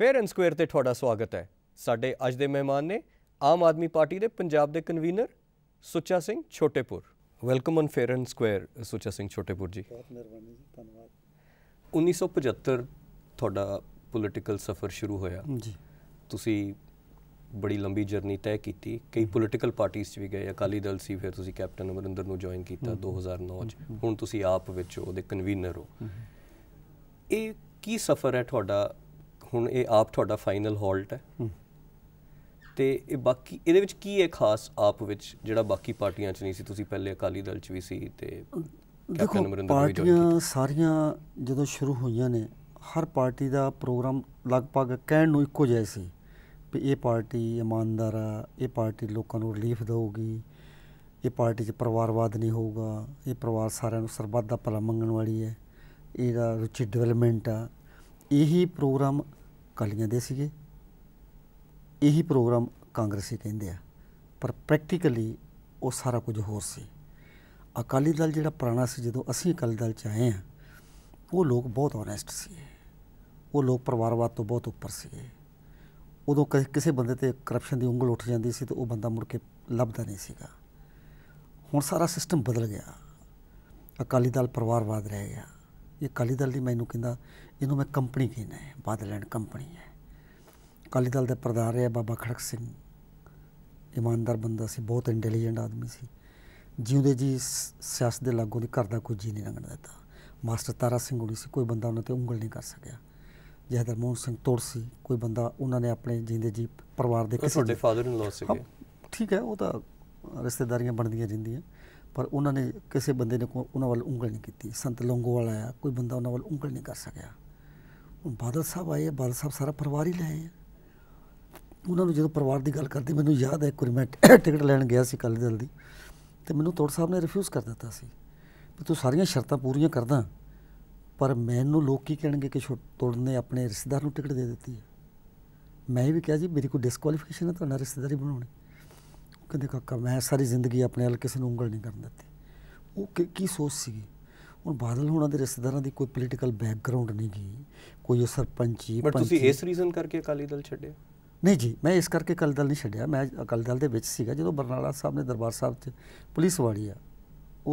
fair and square ਤੇ ਤੁਹਾਡਾ ਸਵਾਗਤ ਹੈ ਸਾਡੇ ਅੱਜ ਦੇ ਮਹਿਮਾਨ ਨੇ ਆਮ ਆਦਮੀ ਪਾਰਟੀ ਦੇ ਪੰਜਾਬ ਦੇ convener Sucha Singh Chhotepur welcome on fair and square Sucha Singh Chhotepur ji ਬਹੁਤ ਮਿਹਰਬਾਨੀ ਜੀ ਧੰਨਵਾਦ 1975 ਤੁਹਾਡਾ ਪੋਲਿਟੀਕਲ ਸਫ਼ਰ ਸ਼ੁਰੂ ਹੋਇਆ ਜੀ ਤੁਸੀਂ ਬੜੀ ਲੰਬੀ ਜਰਨੀ ਤੈਅ ਕੀਤੀ ਕਈ ਪੋਲਿਟੀਕਲ ਪਾਰਟੀਆਂ 'ਚ ਵੀ ਗਏ ਅਕਾਲੀ ਦਲ ਸੀ ਫਿਰ ਤੁਸੀਂ ਕੈਪਟਨ ਅਮਰਿੰਦਰ ਨੂੰ ਜੁਆਇਨ ਕੀਤਾ 2009 'ਚ ਹੁਣ ਤੁਸੀਂ ਆਪ ਵਿੱਚ ਉਹਦੇ ਕਨਵੀਨਰ ਹੋ ਇਹ ਕੀ ਸਫ਼ਰ ਹੈ ਤੁਹਾਡਾ ਹੁਣ ਇਹ ਆਪ ਤੁਹਾਡਾ ਫਾਈਨਲ ਹਾਲਟ ਹੈ ਤੇ ਇਹ ਬਾਕੀ ਇਹਦੇ ਵਿੱਚ ਕੀ ਹੈ ਖਾਸ ਆਪ ਵਿੱਚ ਜਿਹੜਾ ਬਾਕੀ ਪਾਰਟੀਆਂ 'ਚ ਨਹੀਂ ਸੀ ਤੁਸੀਂ ਪਹਿਲੇ ਅਕਾਲੀ ਦਲ 'ਚ ਵੀ ਸੀ ਤੇ ਦੇਖੋ ਪਾਰਟੀਆਂ ਸਾਰੀਆਂ ਜਦੋਂ ਸ਼ੁਰੂ ਹੋਈਆਂ ਨੇ ਹਰ ਪਾਰਟੀ ਦਾ ਪ੍ਰੋਗਰਾਮ ਲਗਭਗ ਕਹਿਣ ਨੂੰ ਇੱਕੋ ਜਿਹਾ ਸੀ ਵੀ ਇਹ ਪਾਰਟੀ ਇਮਾਨਦਾਰ ਆ ਇਹ ਪਾਰਟੀ ਲੋਕਾਂ ਨੂੰ ਰਿਲੀਫ ਦੇਊਗੀ ਇਹ ਪਾਰਟੀ 'ਚ ਪਰਿਵਾਰਵਾਦ ਨਹੀਂ ਹੋਊਗਾ ਇਹ ਪਰਿਵਾਰ ਸਾਰਿਆਂ ਨੂੰ ਸਰਬੱਤ ਦਾ ਭਲਾ ਮੰਗਣ ਵਾਲੀ ਹੈ ਇਹਦਾ ਰੁਚੀ ਡਿਵੈਲਪਮੈਂਟ ਆ ਇਹੀ ਪ੍ਰੋਗਰਾਮ ਕਾਲੀਆਂ ਦੇ ਸੀਗੇ ਇਹੀ ਪ੍ਰੋਗਰਾਮ ਕਾਂਗਰਸੀ ਕਹਿੰਦੇ ਆ ਪਰ ਪ੍ਰੈਕਟੀਕਲੀ ਉਹ ਸਾਰਾ ਕੁਝ ਹੋਰ ਸੀ ਅਕਾਲੀ ਦਲ ਜਿਹੜਾ ਪੁਰਾਣਾ ਸੀ ਜਦੋਂ ਅਸੀਂ ਅਕਾਲੀ ਦਲ ਚ ਆਏ ਆ ਉਹ ਲੋਕ ਬਹੁਤ ਓਨੈਸਟ ਸੀ ਉਹ ਲੋਕ ਪਰਿਵਾਰਵਾਦ ਤੋਂ ਬਹੁਤ ਉੱਪਰ ਸੀਗੇ ਉਦੋਂ ਕਿਸੇ ਬੰਦੇ ਤੇ ਕਰਪਸ਼ਨ ਦੀ ਉਂਗਲ ਉੱਠ ਜਾਂਦੀ ਸੀ ਤਾਂ ਉਹ ਬੰਦਾ ਮੁੜ ਕੇ ਲੱਭਦਾ ਨਹੀਂ ਸੀਗਾ ਹੁਣ ਸਾਰਾ ਸਿਸਟਮ ਬਦਲ ਗਿਆ ਅਕਾਲੀ ਦਲ ਪਰਿਵਾਰਵਾਦ ਰਹਿ ਗਿਆ ਇਹ ਅਕਾਲੀ ਦਲ ਦੀ ਮੈਨੂੰ ਕਹਿੰਦਾ ਜਿਹਨੂੰ ਮੈਂ ਕੰਪਨੀ ਕਹਿੰਦਾ ਹੈ ਬਾਦਲੈਂਡ ਕੰਪਨੀ ਹੈ ਕਾਲੀ ਦਲ ਦੇ ਪ੍ਰਧਾਨ ਰਿਹਾ ਬਾਬਾ ਖੜਕ ਸਿੰਘ ਇਮਾਨਦਾਰ ਬੰਦਾ ਸੀ ਬਹੁਤ ਇੰਟੈਲੀਜੈਂਟ ਆਦਮੀ ਸੀ ਜਿਉਂਦੇ ਜੀ ਸਿਆਸਤ ਦੇ ਲਾਗੂ ਦੀ ਘਰ ਦਾ ਕੋਈ ਜੀ ਨਹੀਂ ਲੰਘਣ ਦਿੱਤਾ ਮਾਸਟਰ ਤਾਰਾ ਸਿੰਘ ਉਹ ਸੀ ਕੋਈ ਬੰਦਾ ਉਹਨਾਂ ਤੇ ਉਂਗਲ ਨਹੀਂ ਕਰ ਸਕਿਆ ਜਹਦਰ ਮੋਹਨ ਸਿੰਘ ਤੋੜ ਸੀ ਕੋਈ ਬੰਦਾ ਉਹਨਾਂ ਨੇ ਆਪਣੇ ਜਿੰਦੇ ਜੀ ਪਰਿਵਾਰ ਦੇ ਕਿਸੇ ਤੁਹਾਡੇ ਫਾਦਰ ਨੂੰ ਲੋਸ ਸੀਗੇ ਠੀਕ ਹੈ ਉਹ ਤਾਂ ਰਿਸ਼ਤੇਦਾਰੀਆਂ ਬਣਦੀਆਂ ਜਿੰਦੀਆਂ ਪਰ ਉਹਨਾਂ ਨੇ ਕਿਸੇ ਬੰਦੇ ਨੇ ਉਹਨਾਂ ਵੱਲ ਉਂਗਲ ਨਹੀਂ ਕੀਤੀ ਸੰਤ ਲੰਗੋਵਾਲ ਆਇਆ ਕੋਈ ਬੰਦਾ ਉਹਨਾਂ ਵੱਲ ਉਂਗਲ ਨਹੀਂ ਕਰ ਸਕਿਆ ਬਾਦਲ ਸਾਹਿਬ ਆਏ ਬਾਦਲ ਸਾਹਿਬ ਸਾਰਾ ਪਰਿਵਾਰ ਹੀ ਆਏ ਉਹਨਾਂ ਨੂੰ ਜਦੋਂ ਪਰਿਵਾਰ ਦੀ ਗੱਲ ਕਰਦੇ ਮੈਨੂੰ ਯਾਦ ਹੈ ਇੱਕ ਮੈਂ ਟਿਕਟ ਲੈਣ ਗਿਆ ਸੀ ਕੱਲ ਜਲਦੀ ਦੀ ਤੇ ਮੈਨੂੰ ਤੋੜ ਸਾਹਿਬ ਨੇ ਰਿਫਿਊਜ਼ ਕਰ ਦਿੱਤਾ ਸੀ ਵੀ ਤੂੰ ਸਾਰੀਆਂ ਸ਼ਰਤਾਂ ਪੂਰੀਆਂ ਕਰਦਾ ਪਰ ਮੈਨੂੰ ਲੋਕ ਕੀ ਕਹਿਣਗੇ ਕਿ ਤੋੜ ਨੇ ਆਪਣੇ ਰਿਸ਼ਤੇਦਾਰ ਨੂੰ ਟਿਕਟ ਦੇ ਦਿੱਤੀ ਹੈ ਮੈਂ ਵੀ ਕਿਹਾ ਜੀ ਮੇਰੀ ਕੋਈ ਡਿਸਕੁਆਲੀਫਿਕੇਸ਼ਨ ਹੈ ਤੁਹਾਡਾ ਰਿਸ਼ਤੇਦਾਰੀ ਬਣਾਉਣੀ ਕਹਿੰਦੇ ਕਾਕਾ ਮੈਂ ਸਾਰੀ ਜ਼ਿੰਦਗੀ ਆਪਣੇ ਹਲਕੇ ਕਿਸੇ ਨੂੰ ਉਂਗਲ ਨਹੀਂ ਕਰਨ ਦਿੱਤੀ ਉਹ ਕੀ ਸੋਚ ਸੀਗੀ ਹੁਣ ਬਾਦਲ ਹੋਣਾ ਦੇ ਰਿਸ਼ਤੇਦਾਰਾਂ ਦੀ ਕੋਈ ਪੋਲੀਟੀਕਲ ਬੈਕਗ੍ਰਾਉਂਡ ਨਹੀਂ ਗਈ ਕੋਈ ਸਰਪੰਚੀ ਬਟ ਤੁਸੀਂ ਇਸ ਰੀਜ਼ਨ ਕਰਕੇ ਅਕਾਲੀ ਦਲ ਛੱਡਿਆ ਨਹੀਂ ਜੀ ਮੈਂ ਇਸ ਕਰਕੇ ਅਕਾਲੀ ਦਲ ਨਹੀਂ ਛੱਡਿਆ ਮੈਂ ਅਕਾਲੀ ਦਲ ਦੇ ਵਿੱਚ ਸੀਗਾ ਜਦੋਂ ਬਰਨਾਲਾ ਸਾਹਿਬ ਨੇ ਦਰਬਾਰ ਸਾਹਿਬ 'ਚ ਪੁਲਿਸ ਵਾੜੀ ਆ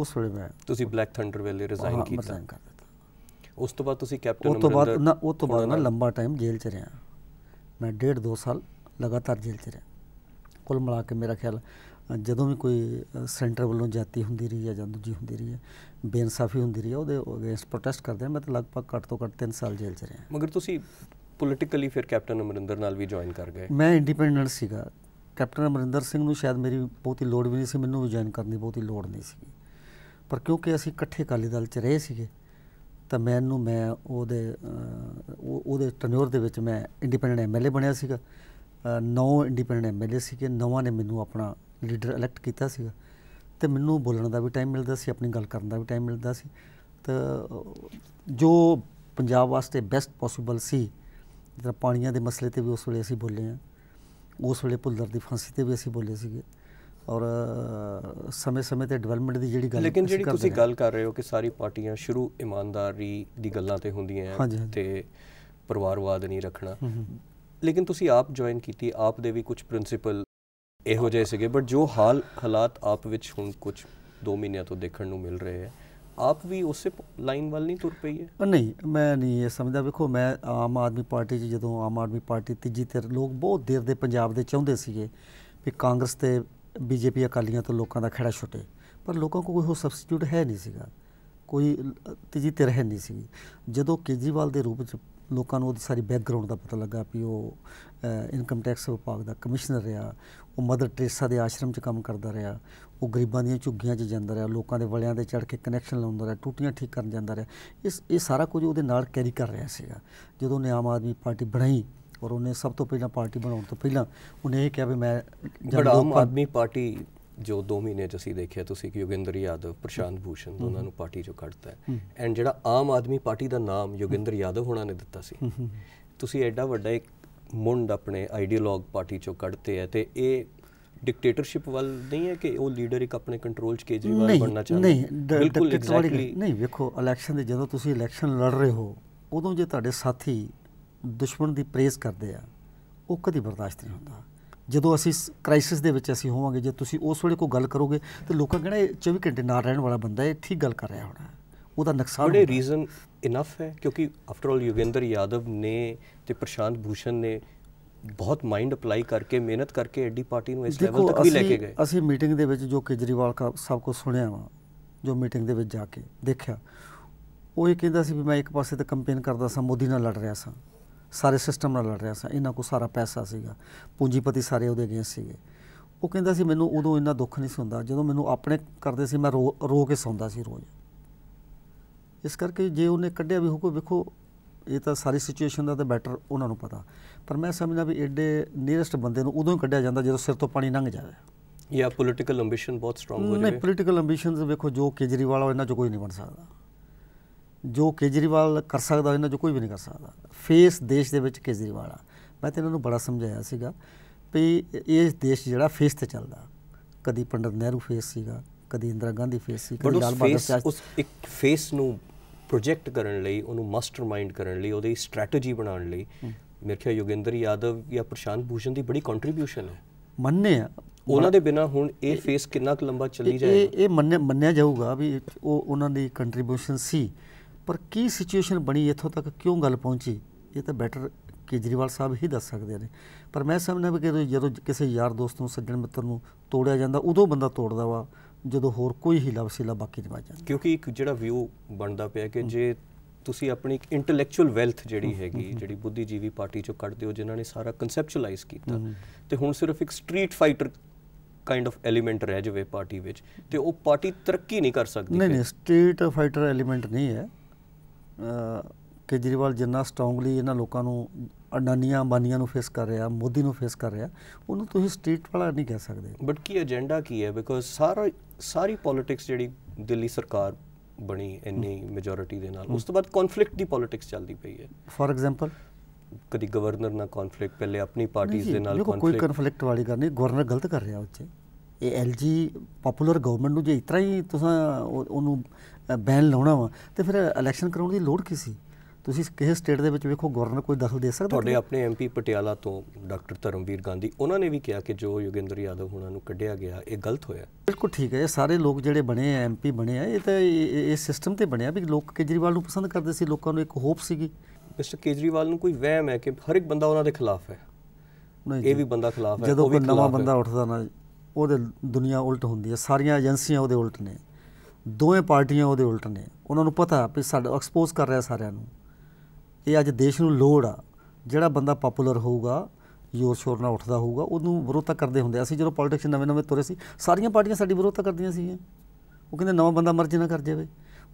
ਉਸ ਵੇਲੇ ਮੈਂ ਤੁਸੀਂ ਬਲੈਕ ਥੰਡਰ ਵੇਲੇ ਰਿਜ਼ਾਈਨ ਕੀਤਾ ਉਸ ਤੋਂ ਬਾਅਦ ਤੁਸੀਂ ਕੈਪਟਨ ਉਸ ਤੋਂ ਬਾਅਦ ਨਾ ਉਸ ਤੋਂ ਬਾਅਦ ਨਾ ਲੰਬਾ ਟਾਈਮ ਜੇਲ੍ਹ 'ਚ ਰਿਹਾ ਮੈਂ ਡੇਢ ਦੋ ਸਾਲ ਲਗਾਤਾਰ ਜੇਲ੍ਹ 'ਚ ਰਿਹਾ ਕੁੱਲ ਮਿਲਾ ਕੇ ਮੇਰਾ ਖਿਆਲ ਜਦੋਂ ਵੀ ਕੋਈ ਸੈਂਟਰ ਵੱਲੋਂ ਜਾਤੀ ਹੁੰਦੀ ਰਹੀ ਜਾਂ ਦੂਜੀ ਹੁੰਦੀ ਰਹੀ ਹੈ ਬੇਇਨਸਾਫੀ ਹੁੰਦੀ ਰਹੀ ਹੈ ਉਹਦੇ ਅਗੇਂਸਟ ਪ੍ਰੋਟੈਸਟ ਕਰਦੇ ਮੈਂ ਤਾਂ ਲਗਭਗ ਘੱਟ ਤੋਂ ਘੱਟ 3 ਸਾਲ ਜੇਲ੍ਹ 'ਚ ਰਿਹਾ ਮਗਰ ਤੁਸੀਂ ਪੋਲੀਟੀਕਲੀ ਫਿਰ ਕੈਪਟਨ ਅਮਰਿੰਦਰ ਨਾਲ ਵੀ ਜੁਆਇਨ ਕਰ ਗਏ ਮੈਂ ਇੰਡੀਪੈਂਡੈਂਟ ਸੀਗਾ ਕੈਪਟਨ ਅਮਰਿੰਦਰ ਸਿੰਘ ਨੂੰ ਸ਼ਾਇਦ ਮੇਰੀ ਬਹੁਤੀ ਲੋੜ ਵੀ ਨਹੀਂ ਸੀ ਮੈਨੂੰ ਵੀ ਜੁਆਇਨ ਕਰਨ ਦੀ ਬਹੁਤੀ ਲੋੜ ਨਹੀਂ ਸੀ ਪਰ ਕਿਉਂਕਿ ਅਸੀਂ ਇਕੱਠੇ ਕਾਲੀ ਦਲ 'ਚ ਰਹੇ ਸੀਗੇ ਤਾਂ ਮੈਨੂੰ ਮੈਂ ਉਹਦੇ ਉਹਦੇ ਟਨਿਓਰ ਦੇ ਵਿੱਚ ਮੈਂ ਇੰਡੀਪੈਂਡੈਂਟ ਐਮਐਲਏ ਬਣਿਆ ਸੀਗਾ ਨੌ ਇੰਡੀਪੈਂਡੈਂਟ ਐਮਐਲਏ ਸੀਗੇ ਨੌਵਾਂ ਨੇ ਮੈਨੂੰ ਆਪਣਾ ਲੀਡਰ ਇਲੈਕਟ ਕੀਤਾ ਸੀਗਾ ਤੇ ਮੈਨੂੰ ਬੋਲਣ ਦਾ ਵੀ ਟਾਈਮ ਮਿਲਦਾ ਸੀ ਆਪਣੀ ਗੱਲ ਕਰਨ ਦਾ ਵੀ ਟਾਈਮ ਮਿਲਦਾ ਸੀ ਤਾਂ ਜੋ ਪੰਜਾਬ ਵਾਸਤੇ ਬੈਸਟ ਪੋਸੀਬਲ ਸੀ ਜਿਹੜਾ ਪਾਣੀਆਂ ਦੇ ਮਸਲੇ ਤੇ ਵੀ ਉਸ ਵੇਲੇ ਅਸੀਂ ਬੋਲੇ ਆ ਉਸ ਵੇਲੇ ਪੁੱਲਰ ਦੀ ਫਾਂਸੀ ਤੇ ਵੀ ਅਸੀਂ ਬੋਲੇ ਸੀਗੇ ਔਰ ਸਮੇਂ-ਸਮੇਂ ਤੇ ਡਿਵੈਲਪਮੈਂਟ ਦੀ ਜਿਹੜੀ ਗੱਲ ਲੇਕਿਨ ਜਿਹੜੀ ਤੁਸੀਂ ਗੱਲ ਕਰ ਰਹੇ ਹੋ ਕਿ ਸਾਰੀ ਪਾਰਟੀਆਂ ਸ਼ੁਰੂ ਇਮਾਨਦਾਰੀ ਦੀ ਗੱਲਾਂ ਤੇ ਹੁੰਦੀਆਂ ਤੇ ਪਰਿਵਾਰਵਾਦ ਨਹੀਂ ਰੱਖਣਾ ਲੇਕਿਨ ਤੁਸੀਂ ਆਪ ਜੁਆਇਨ ਕੀਤੀ ਆਪ ਦੇ ਵੀ ਕੁਝ ਪ੍ਰਿੰਸੀਪਲ ਇਹੋ ਜਿਹੇ ਸੀਗੇ ਬਟ ਜੋ ਹਾਲ ਹਾਲਾਤ ਆਪ ਵਿੱਚ ਹੁਣ ਕੁਝ 2 ਮਹੀਨਿਆਂ ਤੋਂ ਦੇਖਣ ਨੂੰ ਮਿਲ ਰਹੇ ਹੈ ਆਪ ਵੀ ਉਸੇ ਲਾਈਨ ਵੱਲ ਨਹੀਂ ਤੁਰ ਪਈ ਹੈ ਨਹੀਂ ਮੈਂ ਨਹੀਂ ਇਹ ਸਮਝਦਾ ਵੇਖੋ ਮੈਂ ਆਮ ਆਦਮੀ ਪਾਰਟੀ 'ਚ ਜਦੋਂ ਆਮ ਆਦਮੀ ਪਾਰਟੀ ਤੀਜੀ ਤੇ ਲੋਕ ਬਹੁਤ ਦੇਰ ਦੇ ਪੰਜਾਬ ਦੇ ਚਾਹੁੰਦੇ ਸੀਗੇ ਕਿ ਕਾਂਗਰਸ ਤੇ ਬੀਜੇਪੀ ਅਕਾਲੀਆਂ ਤੋਂ ਲੋਕਾਂ ਦਾ ਖੜਾ ਛੁੱਟੇ ਪਰ ਲੋਕਾਂ ਕੋਲ ਕੋਈ ਸਬਸਟੀਟਿਊਟ ਹੈ ਨਹੀਂ ਸੀਗਾ ਕੋਈ ਤੀਜੀ ਤੇ ਰਹਿ ਨਹੀਂ ਸੀ ਜਦੋਂ ਕੇਜੀਵਾਲ ਦੇ ਰੂਪ 'ਚ ਲੋਕਾਂ ਨੂੰ ਉਹਦੀ ਸਾਰੀ ਬੈਕਗ੍ਰਾਉਂਡ ਦਾ ਪਤਾ ਲੱਗਾ ਕਿ ਉਹ ਇਨਕਮ ਟੈਕਸ ਵਿਭਾਗ ਦਾ ਕਮਿਸ਼ਨਰ ਰਿਹਾ ਉਹ ਮਦਰ ਟ੍ਰੇਸਾ ਦੇ ਆਸ਼ਰਮ 'ਚ ਕੰਮ ਕਰਦਾ ਰਿਹਾ ਉਹ ਗਰੀਬਾਂ ਦੀਆਂ ਝੁੱਗੀਆਂ 'ਚ ਜਾਂਦਾ ਰਿਹਾ ਲੋਕਾਂ ਦੇ ਵਲਿਆਂ ਦੇ ਚੜ ਕੇ ਕਨੈਕਸ਼ਨ ਲਾਉਂਦਾ ਰਿਹਾ ਟੂਟੀਆਂ ਠੀਕ ਕਰਨ ਜਾਂਦਾ ਰਿਹਾ ਇਸ ਇਹ ਸਾਰਾ ਕੁਝ ਉਹਦੇ ਨਾਲ ਕੈਰੀ ਕਰ ਰਿਹਾ ਸੀਗਾ ਜਦੋਂ ਉਹਨੇ ਆਮ ਆਦਮੀ ਪਾਰਟੀ ਬਣਾਈ ਔਰ ਉਹਨੇ ਸਭ ਤੋਂ ਪਹਿਲਾਂ ਪਾਰਟੀ ਬਣਾਉਣ ਤੋਂ ਪਹਿਲਾਂ ਉਹਨੇ ਇਹ ਕਿਹਾ ਵੀ ਮੈਂ ਜਦ ਆਮ ਆਦਮੀ ਪਾਰਟੀ ਜੋ 2 ਮਹੀਨੇ ਚ ਅਸੀਂ ਦੇਖਿਆ ਤੁਸੀਂ ਕਿ ਯੋਗਿੰਦਰ ਯਾਦਵ ਪ੍ਰਸ਼ਾਂਤ ਭੂਸ਼ਣ ਦੋਨਾਂ ਨੂੰ ਪਾਰਟੀ ਚੋਂ ਕੱਢਤਾ ਹੈ ਐਂਡ ਜਿਹੜਾ ਆਮ ਆਦਮੀ ਪਾਰਟੀ ਦਾ ਨਾਮ ਯੋਗਿੰਦਰ ਯਾਦਵ ਹੋਣਾ ਨੇ ਦਿੱਤਾ ਸੀ ਤੁਸੀਂ ਐਡਾ ਵੱਡਾ ਇੱਕ ਮੁੰਡ ਆਪਣੇ ਆਈਡੀਓਲੋਗ ਪਾਰਟੀ ਚੋਂ ਕੱਢਤੇ ਐ ਤੇ ਇਹ ਡਿਕਟੇਟਰਸ਼ਿਪ ਵੱਲ ਨਹੀਂ ਹੈ ਕਿ ਉਹ ਲੀਡਰ ਇੱਕ ਆਪਣੇ ਕੰਟਰੋਲ 'ਚ ਕੇਜਰੀਵਾਲ ਬਣਨਾ ਚਾਹੁੰਦਾ ਨਹੀਂ ਬਿਲਕੁਲ ਐਗਜ਼ੈਕਟਲੀ ਨਹੀਂ ਵੇਖੋ ਇਲੈਕਸ਼ਨ ਦੇ ਜਦੋਂ ਤੁਸੀਂ ਇਲੈਕਸ਼ਨ ਲੜ ਰਹੇ ਹੋ ਉਦੋਂ ਜੇ ਤੁਹਾਡੇ ਸਾਥੀ ਦੁਸ਼ਮਣ ਦੀ ਪ੍ਰੇਸ ਕਰਦੇ ਆ ਉਹ ਕਦੀ ਬਰਦਾਸ਼ਤ ਨਹੀਂ ਹੁੰਦਾ ਜਦੋਂ ਅਸੀਂ ਕ੍ਰਾਈਸਿਸ ਦੇ ਵਿੱਚ ਅਸੀਂ ਹੋਵਾਂਗੇ ਜੇ ਤੁਸੀਂ ਉਸ ਵੇਲੇ ਕੋਈ ਗੱਲ ਕਰੋਗੇ ਤੇ ਲੋਕਾਂ ਕਹਿੰਦੇ 24 ਘੰਟੇ ਨਾਲ ਰਹਿਣ ਵਾਲਾ ਬੰਦਾ ਇਹ ਠੀਕ ਗੱਲ ਕਰ ਰਿਹਾ ਹੋਣਾ ਉਹਦਾ ਨੁਕਸਾਨ ਬੜੇ ਰੀਜ਼ਨ ਇਨਫ ਹੈ ਕਿਉਂਕਿ ਆਫਟਰ ਆਲ ਯੋਗਿੰਦਰ ਯਾਦਵ ਨੇ ਤੇ ਪ੍ਰਸ਼ਾਂਤ ਭੂਸ਼ਣ ਨੇ ਬਹੁਤ ਮਾਈਂਡ ਅਪਲਾਈ ਕਰਕੇ ਮਿਹਨਤ ਕਰਕੇ ਐਡੀ ਪਾਰਟੀ ਨੂੰ ਇਸ ਲੈਵਲ ਤੱਕ ਵੀ ਲੈ ਕੇ ਗਏ ਅਸੀਂ ਮੀਟਿੰਗ ਦੇ ਵਿੱਚ ਜੋ ਕੇਜਰੀਵਾਲ ਦਾ ਸਭ ਕੁਝ ਸੁਣਿਆ ਵਾ ਜੋ ਮੀਟਿੰਗ ਦੇ ਵਿੱਚ ਜਾ ਕੇ ਦੇਖਿਆ ਉਹ ਇਹ ਕਹਿੰਦਾ ਸੀ ਵੀ ਮੈਂ ਇੱਕ ਪਾਸੇ ਤੇ ਕੰਪੇਨ ਕਰਦਾ ਸਾਂ ਮੋਦੀ ਨਾਲ ਲੜ ਰਿਹਾ ਸਾਂ ਸਾਰੇ ਸਿਸਟਮ ਨਾਲ ਲੜ ਰਿਹਾ ਸਾਂ ਇਹਨਾਂ ਕੋ ਸਾਰਾ ਪੈਸਾ ਸੀਗਾ ਪੂੰਜੀਪਤੀ ਸਾਰੇ ਉਹਦੇ ਅਗੇਂਸਟ ਸੀਗੇ ਉਹ ਕਹਿੰਦਾ ਸੀ ਮੈਨੂੰ ਉਦੋਂ ਇੰਨਾ ਦੁੱਖ ਨਹੀਂ ਸੀ ਹੁੰਦਾ ਜਦੋਂ ਮੈਨੂੰ ਆਪਣੇ ਕਰਦੇ ਸੀ ਮੈਂ ਰੋ ਰੋ ਕੇ ਸੌਂਦਾ ਸੀ ਰੋਜ਼ ਇਸ ਕਰਕੇ ਜੇ ਉਹਨੇ ਕੱਢਿਆ ਵੀ ਹੁਕਮ ਵੇਖੋ ਇਹ ਤਾਂ ਸਾਰੀ ਸਿਚੁਏਸ਼ਨ ਦਾ ਤੇ ਬੈਟਰ ਉਹਨਾਂ ਨੂੰ ਪਤਾ ਪਰ ਮੈਂ ਸਮਝਦਾ ਵੀ ਐਡੇ ਨੀਅਰੈਸਟ ਬੰਦੇ ਨੂੰ ਉਦੋਂ ਹੀ ਕੱਢਿਆ ਜਾਂਦਾ ਜਦੋਂ ਸਿਰ ਤੋਂ ਪਾਣੀ ਲੰਘ ਜਾਵੇ ਇਹ ਪੋਲਿਟੀਕਲ ਐਂਬੀਸ਼ਨ ਬਹੁਤ ਸਟਰੋਂਗ ਹੋ ਜਾਵੇ ਨਹੀਂ ਪੋਲਿਟੀਕਲ ਐਂਬੀਸ਼ਨਸ ਵੇਖੋ ਜੋ ਕੇਜਰੀਵਾਲ ਇਹਨਾਂ ਚ ਕੋਈ ਨਹੀਂ ਬਣ ਸਕਦਾ ਜੋ ਕੇਜਰੀਵਾਲ ਕਰ ਸਕਦਾ ਇਹਨਾਂ ਚ ਕੋਈ ਵੀ ਨਹੀਂ ਕਰ ਸਕਦਾ ਫੇਸ ਦੇਸ਼ ਦੇ ਵਿੱਚ ਕੇਜਰੀਵਾਲ ਆ ਮੈਂ ਤੇ ਇਹਨਾਂ ਨੂੰ ਬੜਾ ਸਮਝਾਇਆ ਸੀਗਾ ਵੀ ਇਹ ਦੇਸ਼ ਜਿਹੜਾ ਫੇਸ ਤੇ ਚੱਲਦਾ ਕਦੀ ਪੰਡਤ ਨਹਿਰੂ ਫੇਸ ਸੀਗਾ ਕਦੀ ਇੰਦਰਾ ਗਾਂਧੀ ਫੇਸ ਸੀ ਕਦੀ ਲਾਲ ਬਹਾਦਰ ਸ਼ਾਸਤਰੀ ਉਸ ਇੱਕ ਫੇਸ ਨੂੰ ਪ੍ਰੋਜੈਕਟ ਕਰਨ ਲਈ ਉਹਨੂੰ ਮਾਸਟਰਮਾਈਂਡ ਕਰਨ ਲਈ ਉਹਦੀ ਸਟ੍ਰੈਟਜੀ ਬਣਾਉਣ ਲਈ ਮੇਰੇ ਖਿਆਲ ਯੋਗਿੰਦਰ ਯਾਦਵ ਜਾਂ ਪ੍ਰਸ਼ਾਂਤ ਭੂਸ਼ਣ ਦੀ ਬੜੀ ਕੰਟਰੀਬਿਊਸ਼ਨ ਹੈ ਮੰਨੇ ਆ ਉਹਨਾਂ ਦੇ ਬਿਨਾ ਹੁਣ ਇਹ ਫੇਸ ਕਿੰਨਾ ਕੁ ਲੰਬਾ ਚੱਲੀ ਜਾਏਗਾ ਇਹ ਇਹ ਮੰਨਿਆ ਮੰਨਿਆ ਜਾਊਗਾ ਵੀ ਉਹ ਉਹਨਾਂ ਦੀ ਕੰਟਰੀਬਿਊਸ਼ਨ ਸੀ ਪਰ ਕੀ ਸਿਚੁਏਸ਼ਨ ਬਣੀ ਇੱਥੋਂ ਤੱਕ ਕਿਉਂ ਗੱਲ ਪਹੁੰਚੀ ਇਹ ਤਾਂ ਬੈਟਰ ਕੇਜਰੀਵਾਲ ਸਾਹਿਬ ਹੀ ਦੱਸ ਸਕਦੇ ਨੇ ਪਰ ਮੈਂ ਸਮਝਦਾ ਵੀ ਜਦੋਂ ਕਿਸੇ ਯਾਰ ਦੋਸਤ ਨੂੰ ਸੱਜਣ ਮਿੱਤਰ ਨੂੰ ਤੋੜਿਆ ਜਾਂਦਾ ਉਦੋਂ ਬੰਦਾ ਤੋੜਦਾ ਵਾ ਜਦੋਂ ਹੋਰ ਕੋਈ ਹੀਲਾ ਵਸੀਲਾ ਬਾਕੀ ਨਹੀਂ ਬਚਦਾ ਕਿਉਂਕਿ ਇੱਕ ਜਿਹੜਾ ਵਿਊ ਬਣਦਾ ਪਿਆ ਕਿ ਜੇ ਤੁਸੀਂ ਆਪਣੀ ਇੱਕ ਇੰਟੈਲੈਕਚੁਅਲ ਵੈਲਥ ਜਿਹੜੀ ਹੈਗੀ ਜਿਹੜੀ ਬੁੱਧੀਜੀਵੀ ਪਾਰਟੀ ਚੋਂ ਕੱਢਦੇ ਹੋ ਜਿਨ੍ਹਾਂ ਨੇ ਸਾਰਾ ਕਨਸੈਪਚੁਅਲਾਈਜ਼ ਕੀਤਾ ਤੇ ਹੁਣ ਸਿਰਫ ਇੱਕ street fighter kind of element ਰਹਿ ਜਾਵੇ ਪਾਰਟੀ ਵਿੱਚ ਤੇ ਉਹ ਪਾਰਟੀ ਤਰੱਕੀ ਨਹੀਂ ਕਰ ਸਕਦੀ ਨਹੀਂ ਨਹੀਂ ਸਟਰੀਟ ਫਾਈਟਰ ਐਲੀਮੈਂਟ ਨਹੀਂ ਹੈ ਕੇਜਰੀਵਾਲ ਜਿੰਨਾ ਸਟਰੋਂਗਲੀ ਇਹਨਾਂ ਲੋਕਾਂ ਨੂੰ ਅਡਾਨੀਆਂ ਅੰਬਾਨੀਆਂ ਨੂੰ ਫੇਸ ਕਰ ਰਿਹਾ ਮੋਦੀ ਨੂੰ ਫੇਸ ਕਰ ਰਿਹਾ ਉਹਨੂੰ ਤੁਸੀਂ ਸਟੇਟ ਵਾਲਾ ਨਹੀਂ ਕਹਿ ਸਕਦੇ ਬਟ ਕੀ ਏਜੰਡਾ ਕੀ ਹੈ ਬਿਕੋਜ਼ ਸਾਰਾ ਸਾਰੀ ਪੋਲਿਟਿਕਸ ਜਿਹੜੀ ਦਿੱਲੀ ਸਰਕਾਰ ਬਣੀ ਇੰਨੀ ਮੈਜੋਰਿਟੀ ਦੇ ਨਾਲ ਉਸ ਤੋਂ ਬਾਅਦ ਕਨਫਲਿਕਟ ਦੀ ਪੋਲਿਟਿਕਸ ਚੱਲਦੀ ਪਈ ਹੈ ਫਾਰ ਐਗਜ਼ਾਮਪਲ ਕਦੀ ਗਵਰਨਰ ਨਾਲ ਕਨਫਲਿਕਟ ਪਹਿਲੇ ਆਪਣੀ ਪਾਰਟੀਆਂ ਦੇ ਨਾਲ ਕਨਫਲਿਕਟ ਕੋਈ ਕਨਫਲਿਕਟ ਵਾਲੀ ਗੱਲ ਨਹੀਂ ਗਵਰਨਰ ਗਲਤ ਕਰ ਰਿਹਾ ਉੱਚੇ ਇਹ ਐਲਜੀ ਪਪੂਲਰ ਗਵਰਨਮੈਂਟ ਨੂੰ ਜੇ ਇਤਰਾ ਹੀ ਤੁਸੀਂ ਉਹਨੂੰ ਬੈਨ ਲਾਉਣਾ ਵਾ ਤੇ ਫਿਰ ਇਲੈਕਸ਼ਨ ਕਰਾਉਣ ਦੀ ਲੋੜ ਕੀ ਸੀ ਤੁਸੀਂ ਕਿਸੇ ਸਟੇਟ ਦੇ ਵਿੱਚ ਵੇਖੋ ਗਵਰਨਰ ਕੋਈ ਦਖਲ ਦੇ ਸਕਦਾ ਤੁਹਾਡੇ ਆਪਣੇ ਐਮਪੀ ਪਟਿਆਲਾ ਤੋਂ ਡਾਕਟਰ ਧਰਮਵੀਰ ਗਾਂਧੀ ਉਹਨਾਂ ਨੇ ਵੀ ਕਿਹਾ ਕਿ ਜੋ ਯੋਗਿੰਦਰ ਯਾਦਵ ਹੁਣਾਂ ਨੂੰ ਕੱਢਿਆ ਗਿਆ ਇਹ ਗਲਤ ਹੋਇਆ ਬਿਲਕੁਲ ਠੀਕ ਹੈ ਸਾਰੇ ਲੋਕ ਜਿਹੜੇ ਬਣੇ ਆ ਐਮਪੀ ਬਣੇ ਆ ਇਹ ਤਾਂ ਇਸ ਸਿਸਟਮ ਤੇ ਬਣਿਆ ਵੀ ਲੋਕ ਕੇਜਰੀਵਾਲ ਨੂੰ ਪਸੰਦ ਕਰਦੇ ਸੀ ਲੋਕਾਂ ਨੂੰ ਇੱਕ ਹੋਪ ਸੀਗੀ ਮਿਸਟਰ ਕੇਜਰੀਵਾਲ ਨੂੰ ਕੋਈ ਵਹਿਮ ਹੈ ਕਿ ਹਰ ਇੱਕ ਬੰਦਾ ਉਹਨਾਂ ਦੇ ਖਿਲਾਫ ਹੈ ਨਹੀਂ ਇਹ ਵੀ ਬੰਦਾ ਖਿਲਾਫ ਹੈ ਜਦੋਂ ਕੋਈ ਨਵਾਂ ਬੰਦਾ ਉੱਠਦਾ ਨਾ ਉਹਦੇ ਦੁਨੀਆ ਉਲਟ ਹੁੰਦੀ ਹੈ ਸਾਰੀਆਂ ਏਜੰਸੀਆਂ ਉਹਦੇ ਉਲਟ ਨੇ ਦੋਵੇਂ ਪਾਰਟੀਆਂ ਉਹਦੇ ਉਲਟ ਨੇ ਉਹਨਾਂ ਨੂੰ ਪਤਾ ਵੀ ਸਾਡਾ ਐਕਸਪੋਜ਼ ਕਰ ਰਿਹਾ ਸਾਰਿਆਂ ਨੂੰ ਇਹ ਅੱਜ ਦੇਸ਼ ਨੂੰ ਲੋੜ ਆ ਜਿਹੜਾ ਬੰਦਾ ਪਪੂਲਰ ਹੋਊਗਾ ਜ਼ੋਰ ਸ਼ੋਰ ਨਾਲ ਉੱਠਦਾ ਹੋਊਗਾ ਉਹਨੂੰ ਵਿਰੋਧਤਾ ਕਰਦੇ ਹੁੰਦੇ ਅਸੀਂ ਜਦੋਂ ਪੋਲਿਟਿਕਸ ਨਵੇਂ ਨਵੇਂ ਤੁਰੇ ਸੀ ਸਾਰੀਆਂ ਪਾਰਟੀਆਂ ਸਾਡੀ ਵਿਰੋਧਤਾ ਕਰਦੀਆਂ ਸੀ ਉਹ ਕਹਿੰਦੇ ਨਵਾਂ ਬੰਦਾ ਮਰਜ਼ੀ ਨਾ ਕਰ ਜਾਵੇ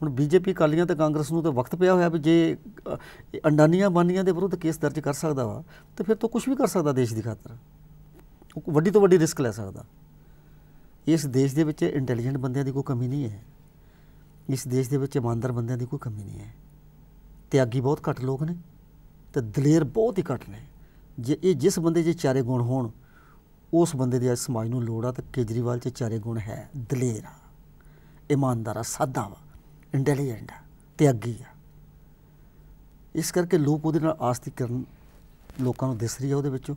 ਹੁਣ ਬੀਜੇਪੀ ਕਾਲੀਆਂ ਤੇ ਕਾਂਗਰਸ ਨੂੰ ਤੇ ਵਕਤ ਪਿਆ ਹੋਇਆ ਵੀ ਜੇ ਅੰਡਾਨੀਆਂ ਬਾਨੀਆਂ ਦੇ ਵਿਰੁੱਧ ਕੇਸ ਦਰਜ ਕਰ ਸਕਦਾ ਵਾ ਤੇ ਫਿਰ ਤਾਂ ਕੁਝ ਵੀ ਕਰ ਸਕਦਾ ਦੇਸ਼ ਦੀ ਖਾਤਰ ਉਹ ਵੱਡੀ ਤੋਂ ਵੱਡੀ ਰਿਸਕ ਲੈ ਸਕਦਾ ਇਸ ਦੇਸ਼ ਦੇ ਵਿੱਚ ਇੰਟੈਲੀਜੈਂਟ ਬੰਦਿਆਂ ਦੀ ਕੋਈ ਕਮੀ ਨਹੀਂ ਹੈ ਇਸ ਦੇਸ਼ ਦੇ ਵਿੱਚ ਇਮਾਨਦਾਰ ਬੰਦਿਆਂ ਦੀ ਕੋਈ ਕਮੀ ਨਹੀਂ ਹੈ ਤਿਆਗੀ ਬਹੁਤ ਘੱਟ ਲੋਕ ਨੇ ਤੇ ਦਲੇਰ ਬਹੁਤ ਹੀ ਘੱਟ ਨੇ ਜੇ ਇਹ ਜਿਸ ਬੰਦੇ ਦੇ ਚਾਰੇ ਗੁਣ ਹੋਣ ਉਸ ਬੰਦੇ ਦੀ ਅੱਜ ਸਮਾਜ ਨੂੰ ਲੋੜ ਆ ਤੇ ਕੇਜਰੀਵਾਲ 'ਚ ਚਾਰੇ ਗੁਣ ਹੈ ਦਲੇਰ ਆ ਇਮਾਨਦਾਰ ਆ ਸਾਦਾ ਵਾ ਇੰਟੈਲੀਜੈਂਟ ਆ ਤਿਆਗੀ ਆ ਇਸ ਕਰਕੇ ਲੋਕ ਉਹਦੇ ਨਾਲ ਆਸਤੀ ਕਰਨ ਲੋਕਾਂ ਨੂੰ ਦਿਸ ਰਹੀ ਆ ਉਹਦੇ ਵਿੱਚੋਂ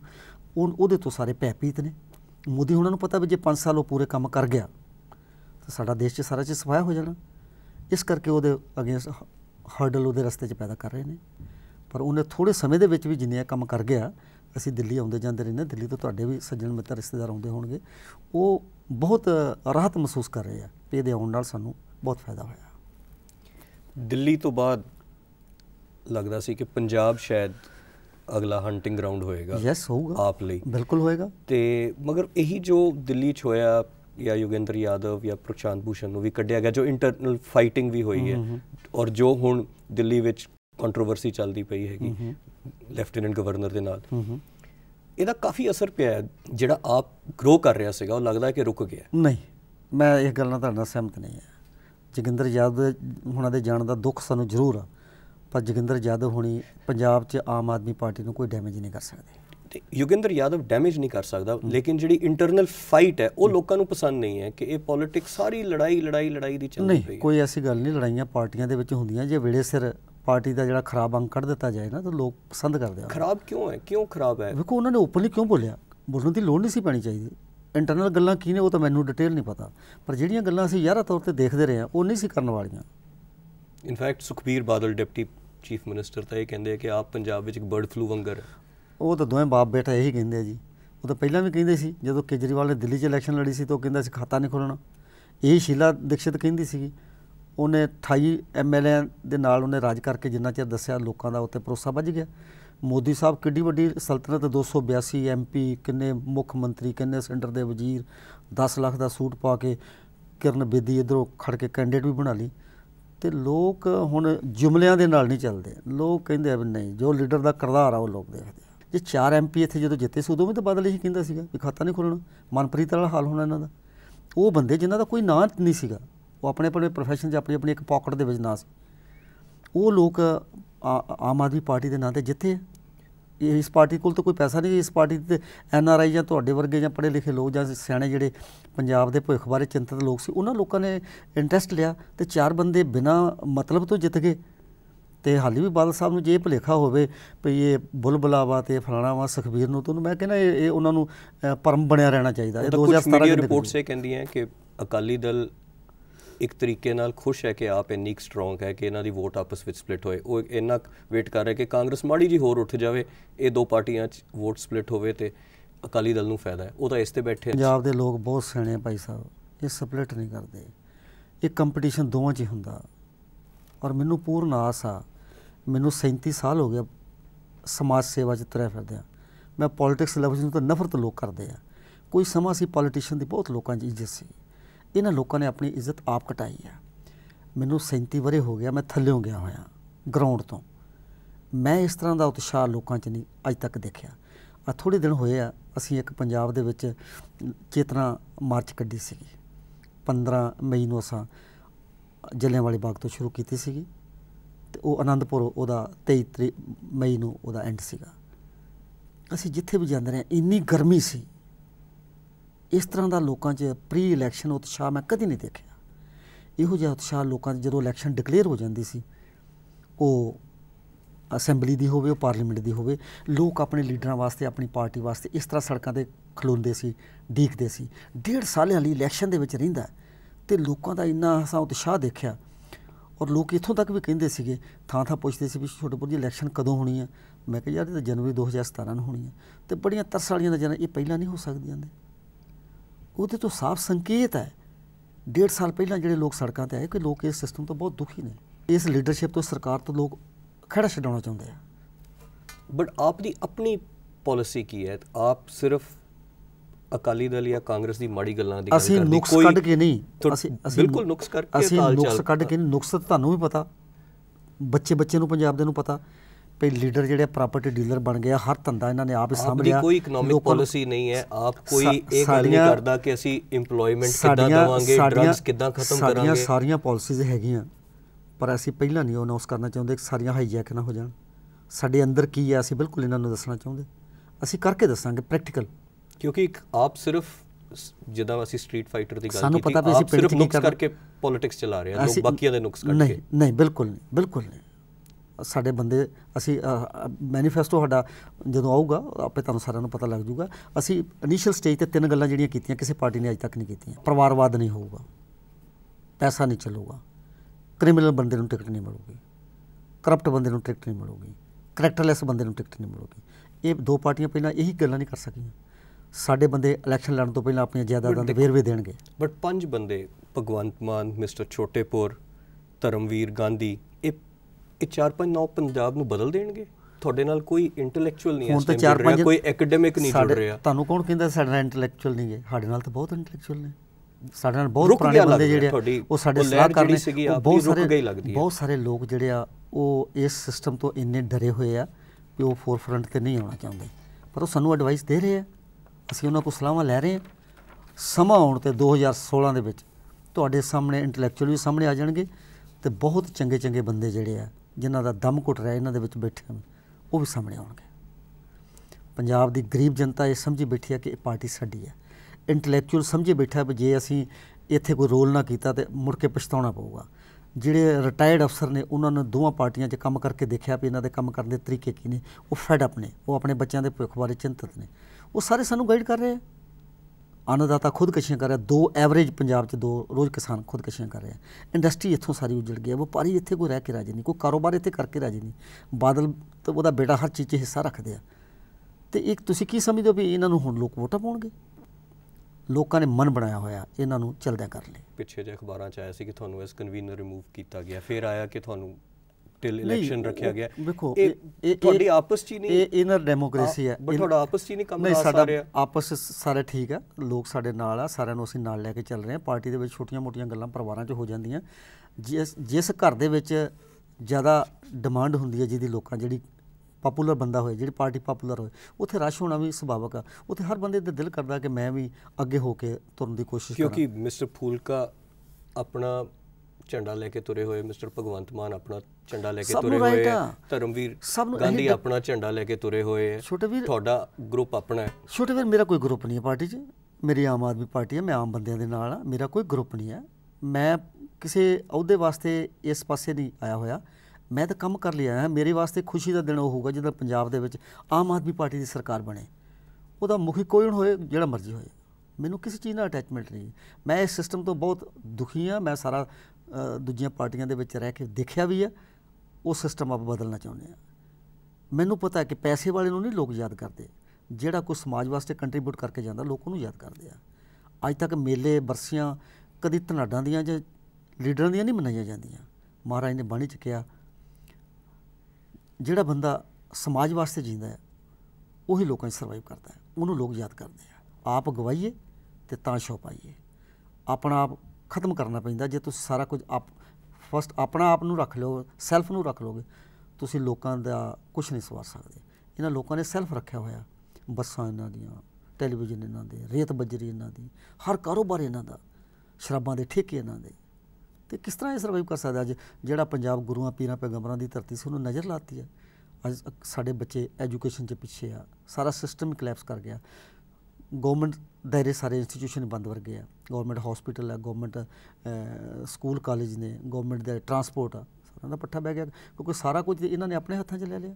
ਉਹ ਉਹਦੇ ਤੋਂ ਸਾਰੇ ਪੈਪੀਤ ਨੇ ਮੋਦੀ ਉਹਨਾਂ ਨੂੰ ਪਤਾ ਵੀ ਜੇ 5 ਸਾਲ ਉਹ ਪੂਰੇ ਕੰਮ ਕਰ ਗਿਆ ਤਾਂ ਸਾਡਾ ਦੇਸ਼ 'ਚ ਸਾਰਾ ਚ ਸਫਾਇਆ ਹੋ ਜਾਣਾ ਇਸ ਕਰਕੇ ਉਹਦੇ ਅਗੇਂਸ ਹਰਡਲ ਉਹਦੇ ਰਸਤੇ 'ਚ ਪੈਦਾ ਕਰ ਰਹੇ ਨੇ ਪਰ ਉਹਨੇ ਥੋੜੇ ਸਮੇਂ ਦੇ ਵਿੱਚ ਵੀ ਜਿੰਨੇ ਕੰਮ ਕਰ ਗਿਆ ਅਸੀਂ ਦਿੱਲੀ ਆਉਂਦੇ ਜਾਂਦੇ ਰਹਿੰਦੇ ਦਿੱਲੀ ਤੋਂ ਤੁਹਾਡੇ ਵੀ ਸੱਜਣ ਮਿੱਤਰ ਰਿਸ਼ਤੇਦਾਰ ਆਉਂਦੇ ਹੋਣਗੇ ਉਹ ਬਹੁਤ ਰਾਹਤ ਮਹਿਸੂਸ ਕਰ ਰਹੇ ਆ ਤੇ ਇਹਦੇ ਆਉਣ ਨਾਲ ਸਾਨੂੰ ਬਹੁਤ ਫਾਇਦਾ ਹੋਇਆ ਦਿੱਲੀ ਤੋਂ ਬਾਅਦ ਲੱਗਦਾ ਸੀ ਕਿ ਪੰਜਾਬ ਸ਼ਾਇਦ ਅਗਲਾ ਹੰਟਿੰਗ ਗਰਾਊਂਡ ਹੋਏਗਾ ਯੈਸ ਹੋਊਗਾ ਆਪ ਲਈ ਬਿਲਕੁਲ ਹੋਏਗਾ ਤੇ ਮਗਰ ਇਹੀ ਜੋ ਦਿੱਲੀ ਚ ਹੋਇਆ ਜਾਂ ਯੋਗਿੰਦਰ ਯਾਦਵ ਜਾਂ ਪ੍ਰਸ਼ਾਂਤ ਭੂਸ਼ਣ ਨੂੰ ਵੀ ਕੱਢਿਆ ਗਿਆ ਜੋ ਇੰਟਰਨਲ ਫਾਈਟਿੰਗ ਵੀ ਹੋਈ ਹੈ ਔਰ ਜੋ ਹੁਣ ਦਿੱਲੀ ਵਿੱਚ ਕੰਟਰੋਵਰਸੀ ਚੱਲਦੀ ਪਈ ਹੈਗੀ ਲੈਫਟੀਨੈਂਟ ਗਵਰਨਰ ਦੇ ਨਾਲ ਇਹਦਾ ਕਾਫੀ ਅਸਰ ਪਿਆ ਹੈ ਜਿਹੜਾ ਆਪ ਗਰੋ ਕਰ ਰਿਹਾ ਸੀਗਾ ਉਹ ਲੱਗਦਾ ਕਿ ਰੁਕ ਗਿਆ ਨਹੀਂ ਮੈਂ ਇਹ ਗੱਲ ਨਾਲ ਤੁਹਾਡਾ ਸਹਿਮਤ ਨਹੀਂ ਹਾਂ ਜਗਿੰਦਰ ਯਾਦਵ ਹੁਣਾਂ ਦੇ ਜਾਣ ਦਾ ਦੁੱਖ ਸਾਨੂੰ ਜ਼ਰੂਰ ਆ ਪਰ ਜਗਿੰਦਰ ਯਾਦਵ ਹੁਣੀ ਪੰਜਾਬ 'ਚ ਆਮ ਆਦਮੀ ਪਾਰਟੀ ਨੂੰ ਕੋਈ ਡੈਮੇਜ ਨਹੀਂ ਕਰ ਸਕਦੇ ਤੇ ਯੁਗਿੰਦਰ ਯਾਦਵ ਡੈਮੇਜ ਨਹੀਂ ਕਰ ਸਕਦਾ ਲੇਕਿਨ ਜਿਹੜੀ ਇੰਟਰਨਲ ਫਾਈਟ ਹੈ ਉਹ ਲੋਕਾਂ ਨੂੰ ਪਸੰਦ ਨਹੀਂ ਹੈ ਕਿ ਇਹ ਪੋਲਿਟਿਕਸ ਸਾਰੀ ਲੜਾਈ ਲੜਾਈ ਲੜਾਈ ਦੀ ਚੱਲ ਰਹੀ ਹੈ ਨਹੀਂ ਕੋਈ ਐਸੀ ਗੱਲ ਨਹੀਂ ਲੜਾਈਆਂ ਪਾਰਟੀਆਂ ਦੇ ਵਿੱਚ ਹੁੰਦੀਆਂ ਜੇ ਵੇਲੇ ਸਿਰ ਪਾਰਟੀ ਦਾ ਜਿਹੜਾ ਖਰਾਬ ਅੰਗ ਕੱਢ ਦਿੱਤਾ ਜਾਏ ਨਾ ਤਾਂ ਲੋਕ ਪਸੰਦ ਕਰਦੇ ਆ ਖਰਾਬ ਕਿਉਂ ਹੈ ਕਿਉਂ ਖਰਾਬ ਹੈ ਵੇਖੋ ਉਹਨਾਂ ਨੇ ਓਪਨਲੀ ਕਿਉਂ ਬੋਲਿਆ ਬੋਲਣ ਦੀ ਲੋੜ ਨਹੀਂ ਸੀ ਪੈਣੀ ਚਾਹੀਦੀ ਇੰਟਰਨਲ ਗੱਲਾਂ ਕੀ ਨੇ ਉਹ ਤਾਂ ਮੈਨੂੰ ਡਿਟੇਲ ਨਹੀਂ ਪਤਾ ਪਰ ਜਿਹੜੀਆਂ ਗੱਲਾਂ ਅਸੀਂ ਯਾਰਾ ਤੌਰ ਤੇ ਦੇਖਦੇ ਰਹੇ ਆ ਉਹ ਨਹੀਂ ਸੀ ਕਰਨ ਵਾਲੀਆਂ in fact Sukhbir Badal deputy chief minister ਤਾਂ ਇਹ ਕਹਿੰਦੇ ਆ ਕਿ ਆਪ ਪੰਜਾਬ ਵਿੱਚ ਇੱਕ ਬਰਡ ਫਲੂ ਵੰਗਰ ਉਹ ਤਾਂ ਦੋਵੇਂ ਬਾਪ ਬੇਟਾ ਇਹੀ ਕਹਿੰਦੇ ਆ ਜੀ ਉਹ ਤਾਂ ਪਹਿਲਾਂ ਵੀ ਕਹਿੰਦੇ ਸੀ ਜਦੋਂ ਕੇਜਰੀਵਾਲ ਨੇ ਦਿੱਲੀ 'ਚ ਇਲੈਕਸ਼ਨ ਲੜੀ ਸੀ ਤਾਂ ਉਹ ਕਹਿੰਦਾ ਸੀ ਖਾਤਾ ਨਹੀਂ ਖੋਲਣਾ ਇਹ ਸ਼ੀਲਾ ਦਿਕਸ਼ਿਤ ਕਹਿੰਦੀ ਸੀ ਉਹਨੇ 28 ਐਮਐਲਏ ਦੇ ਨਾਲ ਉਹਨੇ ਰਾਜ ਕਰਕੇ ਜਿੰਨਾ ਚਿਰ ਦੱਸਿਆ ਲੋਕਾਂ ਦਾ ਉੱਤੇ ਭਰੋਸਾ ਵੱਜ ਗਿਆ ਮੋਦੀ ਸਾਹਿਬ ਕਿੱਡੀ ਵੱਡੀ ਸਲਤਨਤ 282 ਐਮਪੀ ਕਿੰਨੇ ਮੁੱਖ ਮੰਤਰੀ ਕਿੰਨੇ ਸੈਂਟਰ ਦੇ ਵਜ਼ੀਰ 10 ਲੱਖ ਦਾ ਸੂਟ ਪਾ ਕੇ ਕਿਰਨ ਬੇਦੀ ਇਧਰੋਂ ਖੜ ਕੇ ਕੈਂਡੀਡੇਟ ਵੀ ਬਣਾ ਲਈ ਤੇ ਲੋਕ ਹੁਣ ਜੁਮਲਿਆਂ ਦੇ ਨਾਲ ਨਹੀਂ ਚੱਲਦੇ ਲੋਕ ਕਹਿੰਦੇ ਆ ਵੀ ਨਹੀਂ ਜੋ ਲੀਡਰ ਦਾ ਕਿਰਦਾਰ ਆ ਉਹ ਲੋਕ ਦੇਖਦੇ ਜੇ 4 ਐਮਪੀ ਇੱਥੇ ਜਦੋਂ ਜਿੱਤੇ ਸੀ ਉਦੋਂ ਵੀ ਤਾਂ ਬਦਲੇ ਹੀ ਕਹਿੰਦਾ ਸੀਗਾ ਵੀ ਖਾਤਾ ਨਹੀਂ ਖੋਲਣਾ ਮਨਪ੍ਰੀਤ ਵਾਲਾ ਹਾਲ ਹੋਣਾ ਇਹਨਾਂ ਦਾ ਉਹ ਬੰਦੇ ਜਿਨ੍ਹਾਂ ਦਾ ਕੋਈ ਨਾਂ ਨਹੀਂ ਸੀਗਾ ਉਹ ਆਪਣੇ ਆਪਣੇ ਪ੍ਰੋਫੈਸ਼ਨ 'ਚ ਆਪਣੀ ਆਪਣੀ ਇੱਕ ਪਾਕਟ ਦੇ ਵਿੱਚ ਨਾਂ ਸੀ ਉਹ ਲੋਕ ਆਮ ਆਦਮੀ ਪਾਰਟੀ ਦੇ ਨਾਂ ਤੇ ਜਿੱਤੇ ਇਸ ਪਾਰਟੀ ਕੋਲ ਤਾਂ ਕੋਈ ਪੈਸਾ ਨਹੀਂ ਇਸ ਪਾਰਟੀ ਤੇ ਐਨ ਆਰ ਆਈ ਜਾਂ ਤੁਹਾਡੇ ਵਰਗੇ ਜਾਂ ਪੜ੍ਹੇ ਲਿਖੇ ਲੋਕ ਜਾਂ ਸਿਆਣੇ ਜਿਹੜੇ ਪੰਜਾਬ ਦੇ ਭਵਿੱਖ ਬਾਰੇ ਚਿੰਤਤ ਲੋਕ ਸੀ ਉਹਨਾਂ ਲੋਕਾਂ ਨੇ ਇੰਟਰਸਟ ਲਿਆ ਤੇ ਚਾਰ ਬੰਦੇ ਬਿਨਾ ਮਤਲਬ ਤੋਂ ਜਿੱਤ ਗਏ ਤੇ ਹਾਲੀ ਵੀ ਬਾਦਲ ਸਾਹਿਬ ਨੂੰ ਜੇ ਭਲੇਖਾ ਹੋਵੇ ਵੀ ਇਹ ਬੁਲਬਲਾਵਾ ਤੇ ਫਲਾਣਾ ਵਾ ਸੁਖਬੀਰ ਨੂੰ ਤੁਹਾਨੂੰ ਮੈਂ ਕਹਿੰਦਾ ਇਹ ਉਹਨਾਂ ਨੂੰ ਪਰਮ ਬਣਿਆ ਰਹਿਣਾ ਚਾਹੀਦਾ ਇਹ 2017 ਦੀ ਰਿਪੋਰਟਸ ਇਹ ਕਹਿੰਦੀਆਂ ਕਿ ਅਕਾਲੀ ਦਲ ਇੱਕ ਤਰੀਕੇ ਨਾਲ ਖੁਸ਼ ਹੈ ਕਿ ਆਪ ਇੰਨੀ ਸਟਰੋਂਗ ਹੈ ਕਿ ਇਹਨਾਂ ਦੀ ਵੋਟ ਆਪਸ ਵਿੱਚ ਸਪਲਿਟ ਹੋਏ ਉਹ ਇੰਨਾ ਵੇਟ ਕਰ ਰਿਹਾ ਕਿ ਕਾਂਗਰਸ ਮਾੜੀ ਜੀ ਹੋਰ ਉੱਠ ਜਾਵੇ ਇਹ ਦੋ ਪਾਰਟੀਆਂ 'ਚ ਵੋਟ ਸਪਲਿਟ ਹੋਵੇ ਤੇ ਅਕਾਲੀ ਦਲ ਨੂੰ ਫਾਇਦਾ ਹੈ ਉਹ ਤਾਂ ਇਸ ਤੇ ਬੈਠੇ ਪੰਜਾਬ ਦੇ ਲੋਕ ਬਹੁਤ ਸਿਆਣੇ ਭਾਈ ਸਾਹਿਬ ਇਹ ਸਪਲਿਟ ਨਹੀਂ ਕਰਦੇ ਇਹ ਕੰਪੀਟੀਸ਼ਨ ਦੋਵਾਂ 'ਚ ਹੀ ਹੁੰਦਾ ਔਰ ਮੈਨੂੰ ਪੂਰਨ ਆਸ ਆ ਮੈਨੂੰ 37 ਸਾਲ ਹੋ ਗਿਆ ਸਮਾਜ ਸੇਵਾ 'ਚ ਫਿਰਦੇ ਆ ਮੈਂ ਪੋਲਿਟਿਕਸ ਲਫ਼ਜ਼ ਨੂੰ ਤਾਂ ਨਫ਼ਰਤ ਲੋਕ ਕਰਦੇ ਆ ਕੋਈ ਸਮਾਂ ਸੀ ਪੋਲਿਟਿਸ਼ੀਅਨ ਦੀ ਬਹੁਤ ਲੋਕਾਂ ਦੀ ਇੱਜ਼ਤ ਸੀ ਇਹਨਾਂ ਲੋਕਾਂ ਨੇ ਆਪਣੀ ਇੱਜ਼ਤ ਆਪ ਕਟਾਈ ਆ ਮੈਨੂੰ 37 ਬਰੇ ਹੋ ਗਿਆ ਮੈਂ ਥੱਲੇੋਂ ਗਿਆ ਹੋਇਆ ਗਰਾਊਂਡ ਤੋਂ ਮੈਂ ਇਸ ਤਰ੍ਹਾਂ ਦਾ ਉਤਸ਼ਾਹ ਲੋਕਾਂ 'ਚ ਨਹੀਂ ਅੱਜ ਤੱਕ ਦੇਖਿਆ ਆ ਥੋੜੇ ਦਿਨ ਹੋਏ ਆ ਅਸੀਂ ਇੱਕ ਪੰਜਾਬ ਦੇ ਵਿੱਚ ਚੇਤਨਾ ਮਾਰਚ ਕੱਢੀ ਸੀ 15 ਮਈ ਨੂੰ ਅਸਾਂ ਜਲਿਆਂਵਾਲੇ ਬਾਗ ਤੋਂ ਸ਼ੁਰੂ ਕੀਤੀ ਸੀਗੀ ਤੇ ਉਹ ਆਨੰਦਪੁਰ ਉਹਦਾ 23 ਮਈ ਨੂੰ ਉਹਦਾ ਐਂਡ ਸੀਗਾ ਅਸੀਂ ਜਿੱਥੇ ਵੀ ਜਾਂਦੇ ਰਹੇ ਇੰਨੀ ਗਰਮੀ ਸੀ ਇਸ ਤਰ੍ਹਾਂ ਦਾ ਲੋਕਾਂ 'ਚ ਪ੍ਰੀ ਇਲੈਕਸ਼ਨ ਉਤਸ਼ਾਹ ਮੈਂ ਕਦੀ ਨਹੀਂ ਦੇਖਿਆ ਇਹੋ ਜਿਹਾ ਉਤਸ਼ਾਹ ਲੋਕਾਂ 'ਚ ਜਦੋਂ ਇਲੈਕਸ਼ਨ ਡਿਕਲੇਅਰ ਹੋ ਜਾਂਦੀ ਸੀ ਉਹ ਅਸੈਂਬਲੀ ਦੀ ਹੋਵੇ ਉਹ ਪਾਰਲੀਮੈਂਟ ਦੀ ਹੋਵੇ ਲੋਕ ਆਪਣੇ ਲੀਡਰਾਂ ਵਾਸਤੇ ਆਪਣੀ ਪਾਰਟੀ ਵਾਸਤੇ ਇਸ ਤਰ੍ਹਾਂ ਸੜਕਾਂ ਤੇ ਖਲੋਂਦੇ ਸੀ ਦੇਖਦੇ ਸੀ ਡੇਢ ਸਾਲਾਂ ਲਈ ਇਲੈਕਸ਼ਨ ਦੇ ਵਿੱਚ ਰਹਿੰਦਾ ਤੇ ਲੋਕਾਂ ਦਾ ਇੰਨਾ ਹਸਾ ਉਤਸ਼ਾਹ ਦੇਖਿਆ ਔਰ ਲੋਕ ਇਥੋਂ ਤੱਕ ਵੀ ਕਹਿੰਦੇ ਸੀਗੇ ਥਾਂ ਥਾਂ ਪੁੱਛਦੇ ਸੀ ਵੀ ਛੋਟੇਪੁਰ ਦੀ ਇਲੈਕਸ਼ਨ ਕਦੋਂ ਹੋਣੀ ਹੈ ਮੈਂ ਕਿਹਾ ਯਾਰ ਇਹ ਤਾਂ ਜਨਵਰੀ 2017 ਨੂੰ ਹੋਣੀ ਹੈ ਤੇ ਬੜੀਆਂ ਤਰਸ ਵਾਲੀਆਂ ਦਾ ਜਨਾ ਇਹ ਪਹਿਲਾਂ ਨਹੀਂ ਹੋ ਸਕਦੀਆਂ ਨੇ ਉਹਦੇ ਤੋਂ ਸਾਫ਼ ਸੰਕੇਤ ਹੈ ਡੇਢ ਸਾਲ ਪਹਿਲਾਂ ਜਿਹੜੇ ਲੋਕ ਸੜਕਾਂ ਤੇ ਆਏ ਕਿ ਲੋਕ ਇਸ ਸਿਸਟਮ ਤੋਂ ਬਹੁਤ ਦੁਖੀ ਨੇ ਇਸ ਲੀਡਰਸ਼ਿਪ ਤੋਂ ਸਰਕਾਰ ਤੋਂ ਲੋਕ ਖੜਾ ਛਡਾਉਣਾ ਚਾਹੁੰਦੇ ਆ ਬਟ ਆਪ ਦੀ ਆਪਣੀ ਪਾਲਿਸੀ ਕੀ ਹੈ ਆਪ ਸਿਰਫ ਅਕਾਲੀ ਦਲ ਜਾਂ ਕਾਂਗਰਸ ਦੀ ਮਾੜੀ ਗੱਲਾਂ ਦੀ ਗੱਲ ਅਸੀਂ ਨੁਕਸ ਕੱਢ ਕੇ ਨਹੀਂ ਅਸੀਂ ਬਿਲਕੁਲ ਨੁਕਸ ਕਰਕੇ ਅਸੀਂ ਨੁਕਸ ਕੱਢ ਕੇ ਨਹੀਂ ਨੁਕਸ ਤੁਹਾਨੂੰ ਵੀ ਪਤਾ ਬੱਚੇ ਬੱਚੇ ਨੂੰ ਪੰਜਾਬ ਦੇ ਨੂੰ ਪਤਾ ਪਈ ਲੀਡਰ ਜਿਹੜੇ ਪ੍ਰਾਪਰਟੀ ਡੀਲਰ ਬਣ ਗਿਆ ਹਰ ਤੰਦਾ ਇਹਨਾਂ ਨੇ ਆਪ ਹੀ ਸਾਹਮਣੇ ਕੋਈ ਇਕਨੋਮਿਕ ਪਾਲਿਸੀ ਨਹੀਂ ਹੈ ਆਪ ਕੋਈ ਇਹ ਗੱਲ ਨਹੀਂ ਕਰਦਾ ਕਿ ਅਸੀਂ EMPLOYMENT ਕਿੱਦਾਂ ਦਵਾਂਗੇ ਡਰੱਗਸ ਕਿੱਦਾਂ ਖਤਮ ਕਰਾਂਗੇ ਸਾਰੀਆਂ ਸਾਰੀਆਂ ਪਾਲਿਸੀਜ਼ ਹੈਗੀਆਂ ਪਰ ਅਸੀਂ ਪਹਿਲਾਂ ਨਹੀਂ ਅਨਾਉਂਸ ਕਰਨਾ ਚਾਹੁੰਦੇ ਕਿ ਸਾਰੀਆਂ ਹਾਈਜੈਕ ਨਾ ਹੋ ਜਾਣ ਸਾਡੇ ਅੰਦਰ ਕੀ ਹੈ ਅਸੀਂ ਬਿਲਕੁਲ ਇਹਨਾਂ ਨੂੰ ਦੱਸਣਾ ਚਾਹੁੰਦੇ ਅਸੀਂ ਕਰਕੇ ਦੱਸਾਂਗੇ ਪ੍ਰੈਕਟੀਕਲ ਕਿਉਂਕਿ ਆਪ ਸਿਰਫ ਜਿੱਦਾਂ ਅਸੀਂ ਸਟਰੀਟ ਫਾਈਟਰ ਦੀ ਗੱਲ ਕੀਤੀ ਸਾਨੂੰ ਪਤਾ ਵੀ ਅਸੀਂ ਸਿਰਫ ਨੁਕਸ ਕਰਕੇ ਪੋਲਿਟਿਕਸ ਚਲਾ ਰਹੇ ਹਾਂ ਲੋਕ ਬਾਕੀਆਂ ਦੇ ਨੁਕਸ ਕਰਕੇ ਨਹੀਂ ਨਹੀਂ ਬਿਲਕੁਲ ਨਹੀਂ ਬਿਲਕੁਲ ਨਹੀਂ ਸਾਡੇ ਬੰਦੇ ਅਸੀਂ ਮੈਨੀਫੈਸਟੋ ਸਾਡਾ ਜਦੋਂ ਆਊਗਾ ਆਪੇ ਤੁਹਾਨੂੰ ਸਾਰਿਆਂ ਨੂੰ ਪਤਾ ਲੱਗ ਜਾਊਗਾ ਅਸੀਂ ਇਨੀਸ਼ੀਅਲ ਸਟੇਜ ਤੇ ਤਿੰਨ ਗੱਲਾਂ ਜਿਹੜੀਆਂ ਕੀਤੀਆਂ ਕਿਸੇ ਪਾਰਟੀ ਨੇ ਅਜੇ ਤੱਕ ਨਹੀਂ ਕੀਤੀਆਂ ਪਰਿਵਾਰਵਾਦ ਨਹੀਂ ਹੋਊਗਾ ਪੈਸਾ ਨਹੀਂ ਚੱਲੂਗਾ ਕ੍ਰਿਮੀਨਲ ਬੰਦੇ ਨੂੰ ਟਿਕਟ ਨਹੀਂ ਮਿਲੂਗੀ ਕਰਪਟ ਬੰਦੇ ਨੂੰ ਟਿਕਟ ਨਹੀਂ ਮਿਲੂਗੀ ਕਰੈਕਟਰਲੈਸ ਬੰਦੇ ਨੂੰ ਟਿਕਟ ਨਹੀਂ ਮਿਲੂਗੀ ਇਹ ਦੋ ਪਾਰਟੀਆਂ ਪਹਿਲਾਂ ਇਹੀ ਗੱਲਾਂ ਨਹੀਂ ਕਰ ਸਕੀਆਂ ਸਾਡੇ ਬੰਦੇ ਇਲੈਕਸ਼ਨ ਲੜਨ ਤੋਂ ਪਹਿਲਾਂ ਆਪਣੀਆਂ ਜਾਇਦਾਦਾਂ ਦੇ ਵੇਰਵੇ ਦੇਣਗੇ ਬਟ ਪੰਜ ਬੰਦੇ ਭਗਵੰਤ ਮਾਨ ਮਿਸਟਰ ਛੋਟੇਪੁਰ ਧਰਮਵੀਰ ਗਾਂਧੀ ਇਹ ਇਹ ਚਾਰ ਪੰਜ ਨੌ ਪੰਜਾਬ ਨੂੰ ਬਦਲ ਦੇਣਗੇ ਤੁਹਾਡੇ ਨਾਲ ਕੋਈ ਇੰਟੈਲੈਕਚੁਅਲ ਨਹੀਂ ਹੈ ਚਾਰ ਪੰਜ ਕੋਈ ਐਕੈਡੈਮਿਕ ਨਹੀਂ ਜੁੜ ਰਿਹਾ ਤੁਹਾਨੂੰ ਕੌਣ ਕਹਿੰਦਾ ਸਾਡੇ ਨਾਲ ਇੰਟੈਲੈਕਚੁਅਲ ਨਹੀਂ ਹੈ ਸਾਡੇ ਨਾਲ ਤਾਂ ਬਹੁਤ ਇੰਟੈਲੈਕਚੁਅਲ ਨੇ ਸਾਡੇ ਨਾਲ ਬਹੁਤ ਪੁਰਾਣੇ ਬੰਦੇ ਜਿਹੜੇ ਉਹ ਸਾਡੇ ਸਲਾਹ ਸਲਾਹਕਾਰ ਨੇ ਬਹੁਤ ਸਾਰੇ ਬਹੁਤ ਸਾਰੇ ਲੋਕ ਜਿਹੜੇ ਆ ਉਹ ਇਸ ਸਿਸਟਮ ਤੋਂ ਇੰਨੇ ਡਰੇ ਹੋਏ ਆ ਕਿ ਉਹ ਫੋਰਫਰੰਟ ਤੇ ਨਹੀਂ ਆਉਣਾ ਚਾਹੁੰਦੇ ਪਰ ਉਹ ਸਾਨੂੰ ਐਡਵਾਈਸ ਦੇ ਰਹੇ ਆ ਅਸੀਂ ਉਹਨਾਂ ਕੋ ਸਲਾਹਾਂ ਲੈ ਰਹੇ ਹਾਂ ਸਮਾਂ ਆਉਣ ਤੇ 2016 ਦੇ ਵਿੱਚ ਤੁਹਾਡੇ ਸਾਹਮਣੇ ਇੰਟੈਲੈਕਚੁਅਲ ਵੀ ਸਾਹਮਣੇ ਆ ਜਾਣਗੇ ਤੇ ਬਹੁਤ ਚੰਗੇ ਚੰਗੇ ਬੰਦੇ ਜਿਹੜੇ ਆ ਜਿਨ੍ਹਾਂ ਦਾ ਦਮ ਘੁੱਟ ਰਿਹਾ ਇਹਨਾਂ ਦੇ ਵਿੱਚ ਬੈਠੇ ਉਹ ਵੀ ਸਾਹਮਣੇ ਆਉਣਗੇ ਪੰਜਾਬ ਦੀ ਗਰੀਬ ਜਨਤਾ ਇਹ ਸਮਝੀ ਬੈਠੀ ਆ ਕਿ ਇਹ ਪਾਰਟੀ ਸਾਡੀ ਹੈ ਇੰਟੈਲੈਕਚੁਅਲ ਸਮਝੀ ਬੈਠਾ ਵੀ ਜੇ ਅਸੀਂ ਇੱਥੇ ਕੋਈ ਰੋਲ ਨਾ ਕੀਤਾ ਤੇ ਮੁੜ ਕੇ ਪਛਤਾਉਣਾ ਪਊਗਾ ਜਿਹੜੇ ਰਿਟਾਇਰਡ ਅਫਸਰ ਨੇ ਉਹਨਾਂ ਨੇ ਦੋਵਾਂ ਪਾਰਟੀਆਂ 'ਚ ਕੰਮ ਕਰਕੇ ਦੇਖਿਆ ਵੀ ਇਹਨਾਂ ਦੇ ਕੰਮ ਕਰਨ ਦੇ ਤਰੀਕੇ ਕੀ ਨੇ ਉਹ ਫੈਡ ਅਪ ਨੇ ਉਹ ਆਪਣੇ ਬੱਚਿਆਂ ਦੇ ਭਵਿੱਖ ਬਾਰੇ ਚਿੰਤਤ ਨੇ ਉਹ ਸਾਰੇ ਸਾਨੂੰ ਗਾਈਡ ਕਰ ਰਹੇ ਆ ਅਨਦਾਤਾ ਖੁਦਕਸ਼ੀਆਂ ਕਰ ਰਿਹਾ ਦੋ ਐਵਰੇਜ ਪੰਜਾਬ 'ਚ ਦੋ ਰੋਜ਼ ਕਿਸਾਨ ਖੁਦਕਸ਼ੀਆਂ ਕਰ ਰਿਹਾ ਇੰਡਸਟਰੀ ਇੱਥੋਂ ਸਾਰੀ ਉਜੜ ਗਈ ਹੈ ਵਪਾਰੀ ਇੱਥੇ ਕੋਈ ਰਹਿ ਕੇ ਰਾਜੀ ਨਹੀਂ ਕੋਈ ਕਾਰੋਬਾਰ ਇੱਥੇ ਕਰਕੇ ਰਾਜੀ ਨਹੀਂ ਬਾਦਲ ਤੇ ਉਹਦਾ ਬੇਟਾ ਹਰ ਚੀਜ਼ 'ਚ ਹਿੱਸਾ ਰੱਖਦੇ ਆ ਤੇ ਇੱਕ ਤੁਸੀਂ ਕੀ ਸਮਝਦੇ ਹੋ ਵੀ ਇਹਨਾਂ ਨੂੰ ਹੁਣ ਲੋਕ ਵੋਟਾਂ ਪਾਉਣਗੇ ਲੋਕਾਂ ਨੇ ਮਨ ਬਣਾਇਆ ਹੋਇਆ ਇਹਨਾਂ ਨੂੰ ਚਲਦਿਆਂ ਕਰ ਲਈ ਪਿੱਛੇ ਜੇ ਅਖਬਾਰਾਂ 'ਚ ਆਇਆ ਸੀ ਕਿ ਤੁਹਾਨੂੰ ਇਸ ਕਨਵੀਨਰ ਰਿਮੂਵ ਕੀਤਾ ਗਿਆ ਫਿਰ ਆਇਆ ਕਿ ਤੁਹਾਨੂੰ ਟਿਲ ਇਲੈਕਸ਼ਨ ਰੱਖਿਆ ਗਿਆ ਵੇਖੋ ਇਹ ਤੁਹਾਡੀ ਆਪਸ ਚ ਹੀ ਨਹੀਂ ਇਹ ਇਨਰ ਡੈਮੋਕ੍ਰੇਸੀ ਹੈ ਬਟ ਤੁਹਾਡਾ ਆਪਸ ਚ ਹੀ ਨਹੀਂ ਕੰਮ ਨਹੀਂ ਸਾਡਾ ਆਪਸ ਸਾਰੇ ਠੀਕ ਆ ਲੋਕ ਸਾਡੇ ਨਾਲ ਆ ਸਾਰਿਆਂ ਨੂੰ ਅਸੀਂ ਨਾਲ ਲੈ ਕੇ ਚੱਲ ਰਹੇ ਆ ਪਾਰਟੀ ਦੇ ਵਿੱਚ ਛੋਟੀਆਂ-ਮੋਟੀਆਂ ਗੱਲਾਂ ਪਰਿਵਾਰਾਂ 'ਚ ਹੋ ਜਾਂਦੀਆਂ ਜਿਸ ਜਿਸ ਘਰ ਦੇ ਵਿੱਚ ਜ਼ਿਆਦਾ ਡਿਮਾਂਡ ਹੁੰਦੀ ਹੈ ਜਿਹਦੀ ਲੋਕਾਂ ਜਿਹੜੀ ਪਪੂਲਰ ਬੰਦਾ ਹੋਏ ਜਿਹੜੀ ਪਾਰਟੀ ਪਪੂਲਰ ਹੋਏ ਉੱਥੇ ਰਸ਼ ਹੋਣਾ ਵੀ ਸੁਭਾਵਕ ਆ ਉੱਥੇ ਹਰ ਬੰਦੇ ਦਾ ਦਿਲ ਕਰਦਾ ਕਿ ਮੈਂ ਵੀ ਅੱਗੇ ਹੋ ਕੇ ਤੁਰਨ ਦੀ ਕੋਸ਼ਿਸ਼ ਕਰਾਂ ਕਿਉਂਕਿ ਮਿਸਟਰ ਫੂਲਕਾ ਆਪਣਾ ਝੰਡਾ ਲੈ ਕੇ ਤੁਰੇ ਹੋਏ ਮਿਸਟਰ ਭਗਵੰਤ ਮਾਨ ਆਪਣਾ ਝੰਡਾ ਲੈ ਕੇ ਤੁਰੇ ਹੋਏ ਧਰਮਵੀਰ ਗਾਂਧੀ ਆਪਣਾ ਝੰਡਾ ਲੈ ਕੇ ਤੁਰੇ ਹੋਏ ਹੈ ਤੁਹਾਡਾ ਗਰੁੱਪ ਆਪਣਾ ਹੈ ਛੋਟੇ ਵੀਰ ਮੇਰਾ ਕੋਈ ਗਰੁੱਪ ਨਹੀਂ ਹੈ ਪਾਰਟੀ 'ਚ ਮੇਰੀ ਆਮ ਆਦਮੀ ਪਾਰਟੀ ਹੈ ਮੈਂ ਆਮ ਬੰਦਿਆਂ ਦੇ ਨਾਲ ਆ ਮੇਰਾ ਕੋਈ ਗਰੁੱਪ ਨਹੀਂ ਹੈ ਮੈਂ ਕਿਸੇ ਅਹੁਦੇ ਵਾਸਤੇ ਇਸ ਪਾਸੇ ਨਹੀਂ ਆਇਆ ਹੋਇਆ ਮੈਂ ਤਾਂ ਕੰਮ ਕਰ ਲਿਆ ਹੈ ਮੇਰੇ ਵਾਸਤੇ ਖੁਸ਼ੀ ਦਾ ਦਿਨ ਉਹ ਹੋਊਗਾ ਜਦੋਂ ਪੰਜਾਬ ਦੇ ਵਿੱਚ ਆਮ ਆਦਮੀ ਪਾਰਟੀ ਦੀ ਸਰਕਾਰ ਬਣੇ ਉਹਦਾ ਮੁਖੀ ਕੋਈ ਹੋਏ ਜਿਹੜਾ ਮਰਜ਼ੀ ਹੋਏ ਮੈਨੂੰ ਕਿਸੇ ਚੀਜ਼ ਨਾਲ ਅਟੈਚਮੈਂਟ ਨਹੀਂ ਮੈਂ ਇਸ ਸਿਸਟਮ ਤੋਂ ਬਹੁਤ ਦੁਖੀ ਆ ਮੈਂ ਸਾਰਾ ਦੂਜੀਆਂ ਪਾਰਟੀਆਂ ਦੇ ਵਿੱਚ ਰਹਿ ਕੇ ਦੇਖਿਆ ਵੀ ਆ ਉਹ ਸਿਸਟਮ ਆਪ ਬਦਲਣਾ ਚਾਹੁੰਦੇ ਆ ਮੈਨੂੰ ਪਤਾ ਕਿ ਪੈਸੇ ਵਾਲੇ ਨੂੰ ਨਹੀਂ ਲੋਕ ਯਾਦ ਕਰਦੇ ਜਿਹੜਾ ਕੋਈ ਸਮਾਜ ਵਾਸਤੇ ਕੰਟਰੀਬਿਊਟ ਕਰਕੇ ਜਾਂਦਾ ਲੋਕ ਉਹਨੂੰ ਯਾਦ ਕਰਦੇ ਆ ਅੱਜ ਤੱਕ ਮੇਲੇ ਬਰਸੀਆਂ ਕਦੀ ਧਨਾਡਾਂ ਦੀਆਂ ਜਾਂ ਲੀਡਰਾਂ ਦੀਆਂ ਨਹੀਂ ਮਨਾਈਆਂ ਜਾਂਦੀਆਂ ਮਹਾਰਾਜ ਨੇ ਬਾਣੀ ਚ ਕਿਹਾ ਜਿਹੜਾ ਬੰਦਾ ਸਮਾਜ ਵਾਸਤੇ ਜਿੰਦਾ ਹੈ ਉਹੀ ਲੋਕਾਂ 'ਚ ਸਰਵਾਈਵ ਕਰਦਾ ਹੈ ਉਹਨੂੰ ਲੋਕ ਯਾਦ ਕਰਦੇ ਆ ਆਪ ਗਵਾਈਏ ਤੇ ਤਾਂ ਸ਼ੋਪ ਆਈ ਆਪਣਾ ਆਪ ਖਤਮ ਕਰਨਾ ਪੈਂਦਾ ਜੇ ਤੁਸੀਂ ਸਾਰਾ ਕੁਝ ਆਪ ਫਸਟ ਆਪਣਾ ਆਪ ਨੂੰ ਰੱਖ ਲਓ ਸੈਲਫ ਨੂੰ ਰੱਖ ਲੋਗੇ ਤੁਸੀਂ ਲੋਕਾਂ ਦਾ ਕੁਝ ਨਹੀਂ ਸਵਾਰ ਸਕਦੇ ਇਹਨਾਂ ਲੋਕਾਂ ਨੇ ਸੈਲਫ ਰੱਖਿਆ ਹੋਇਆ ਬੱਸਾਂ ਇਹਨਾਂ ਦੀਆਂ ਟੈਲੀਵਿਜ਼ਨ ਇਹਨਾਂ ਦੇ ਰੇਤ ਬਜਰੀ ਇਹਨਾਂ ਦੀ ਹਰ ਕਾਰੋਬਾਰ ਇਹਨਾਂ ਦਾ ਸ਼ਰਾਬਾਂ ਦੇ ਠੇਕੇ ਇਹਨਾਂ ਦੇ ਤੇ ਕਿਸ ਤਰ੍ਹਾਂ ਇਹ ਸਰਵਾਈਵ ਕਰ ਸਕਦਾ ਅੱਜ ਜਿਹੜਾ ਪੰਜਾਬ ਗੁਰੂਆਂ ਪੀਰਾਂ ਪੈਗੰਬਰਾਂ ਦੀ ਧਰਤੀ ਸੀ ਉਹਨੂੰ ਨਜ਼ਰ ਲਾਤੀ ਹੈ ਅੱਜ ਸਾਡੇ ਬੱਚੇ ਐਜੂਕੇਸ਼ਨ 'ਚ ਪਿੱਛੇ ਆ ਸਾਰਾ ਸਿਸਟਮ ਕਲੈਪਸ ਕਰ ਗਿਆ ਗਵਰਨਮੈਂਟ ਦੇ ਸਾਰੇ ਇੰਸਟੀਟਿਊਸ਼ਨ ਬੰਦ ਵਰਗੇ ਆ ਗਵਰਨਮੈਂਟ ਹਸਪੀਟਲ ਆ ਗਵਰਨਮੈਂਟ ਸਕੂਲ ਕਾਲਜ ਨੇ ਗਵਰਨਮੈਂਟ ਦਾ ਟਰਾਂਸਪੋਰਟ ਆ ਸਾਰਾ ਦਾ ਪੱਠਾ ਬਹਿ ਗਿਆ ਕਿਉਂਕਿ ਸਾਰਾ ਕੁਝ ਇਹਨਾਂ ਨੇ ਆਪਣੇ ਹੱਥਾਂ 'ਚ ਲੈ ਲਿਆ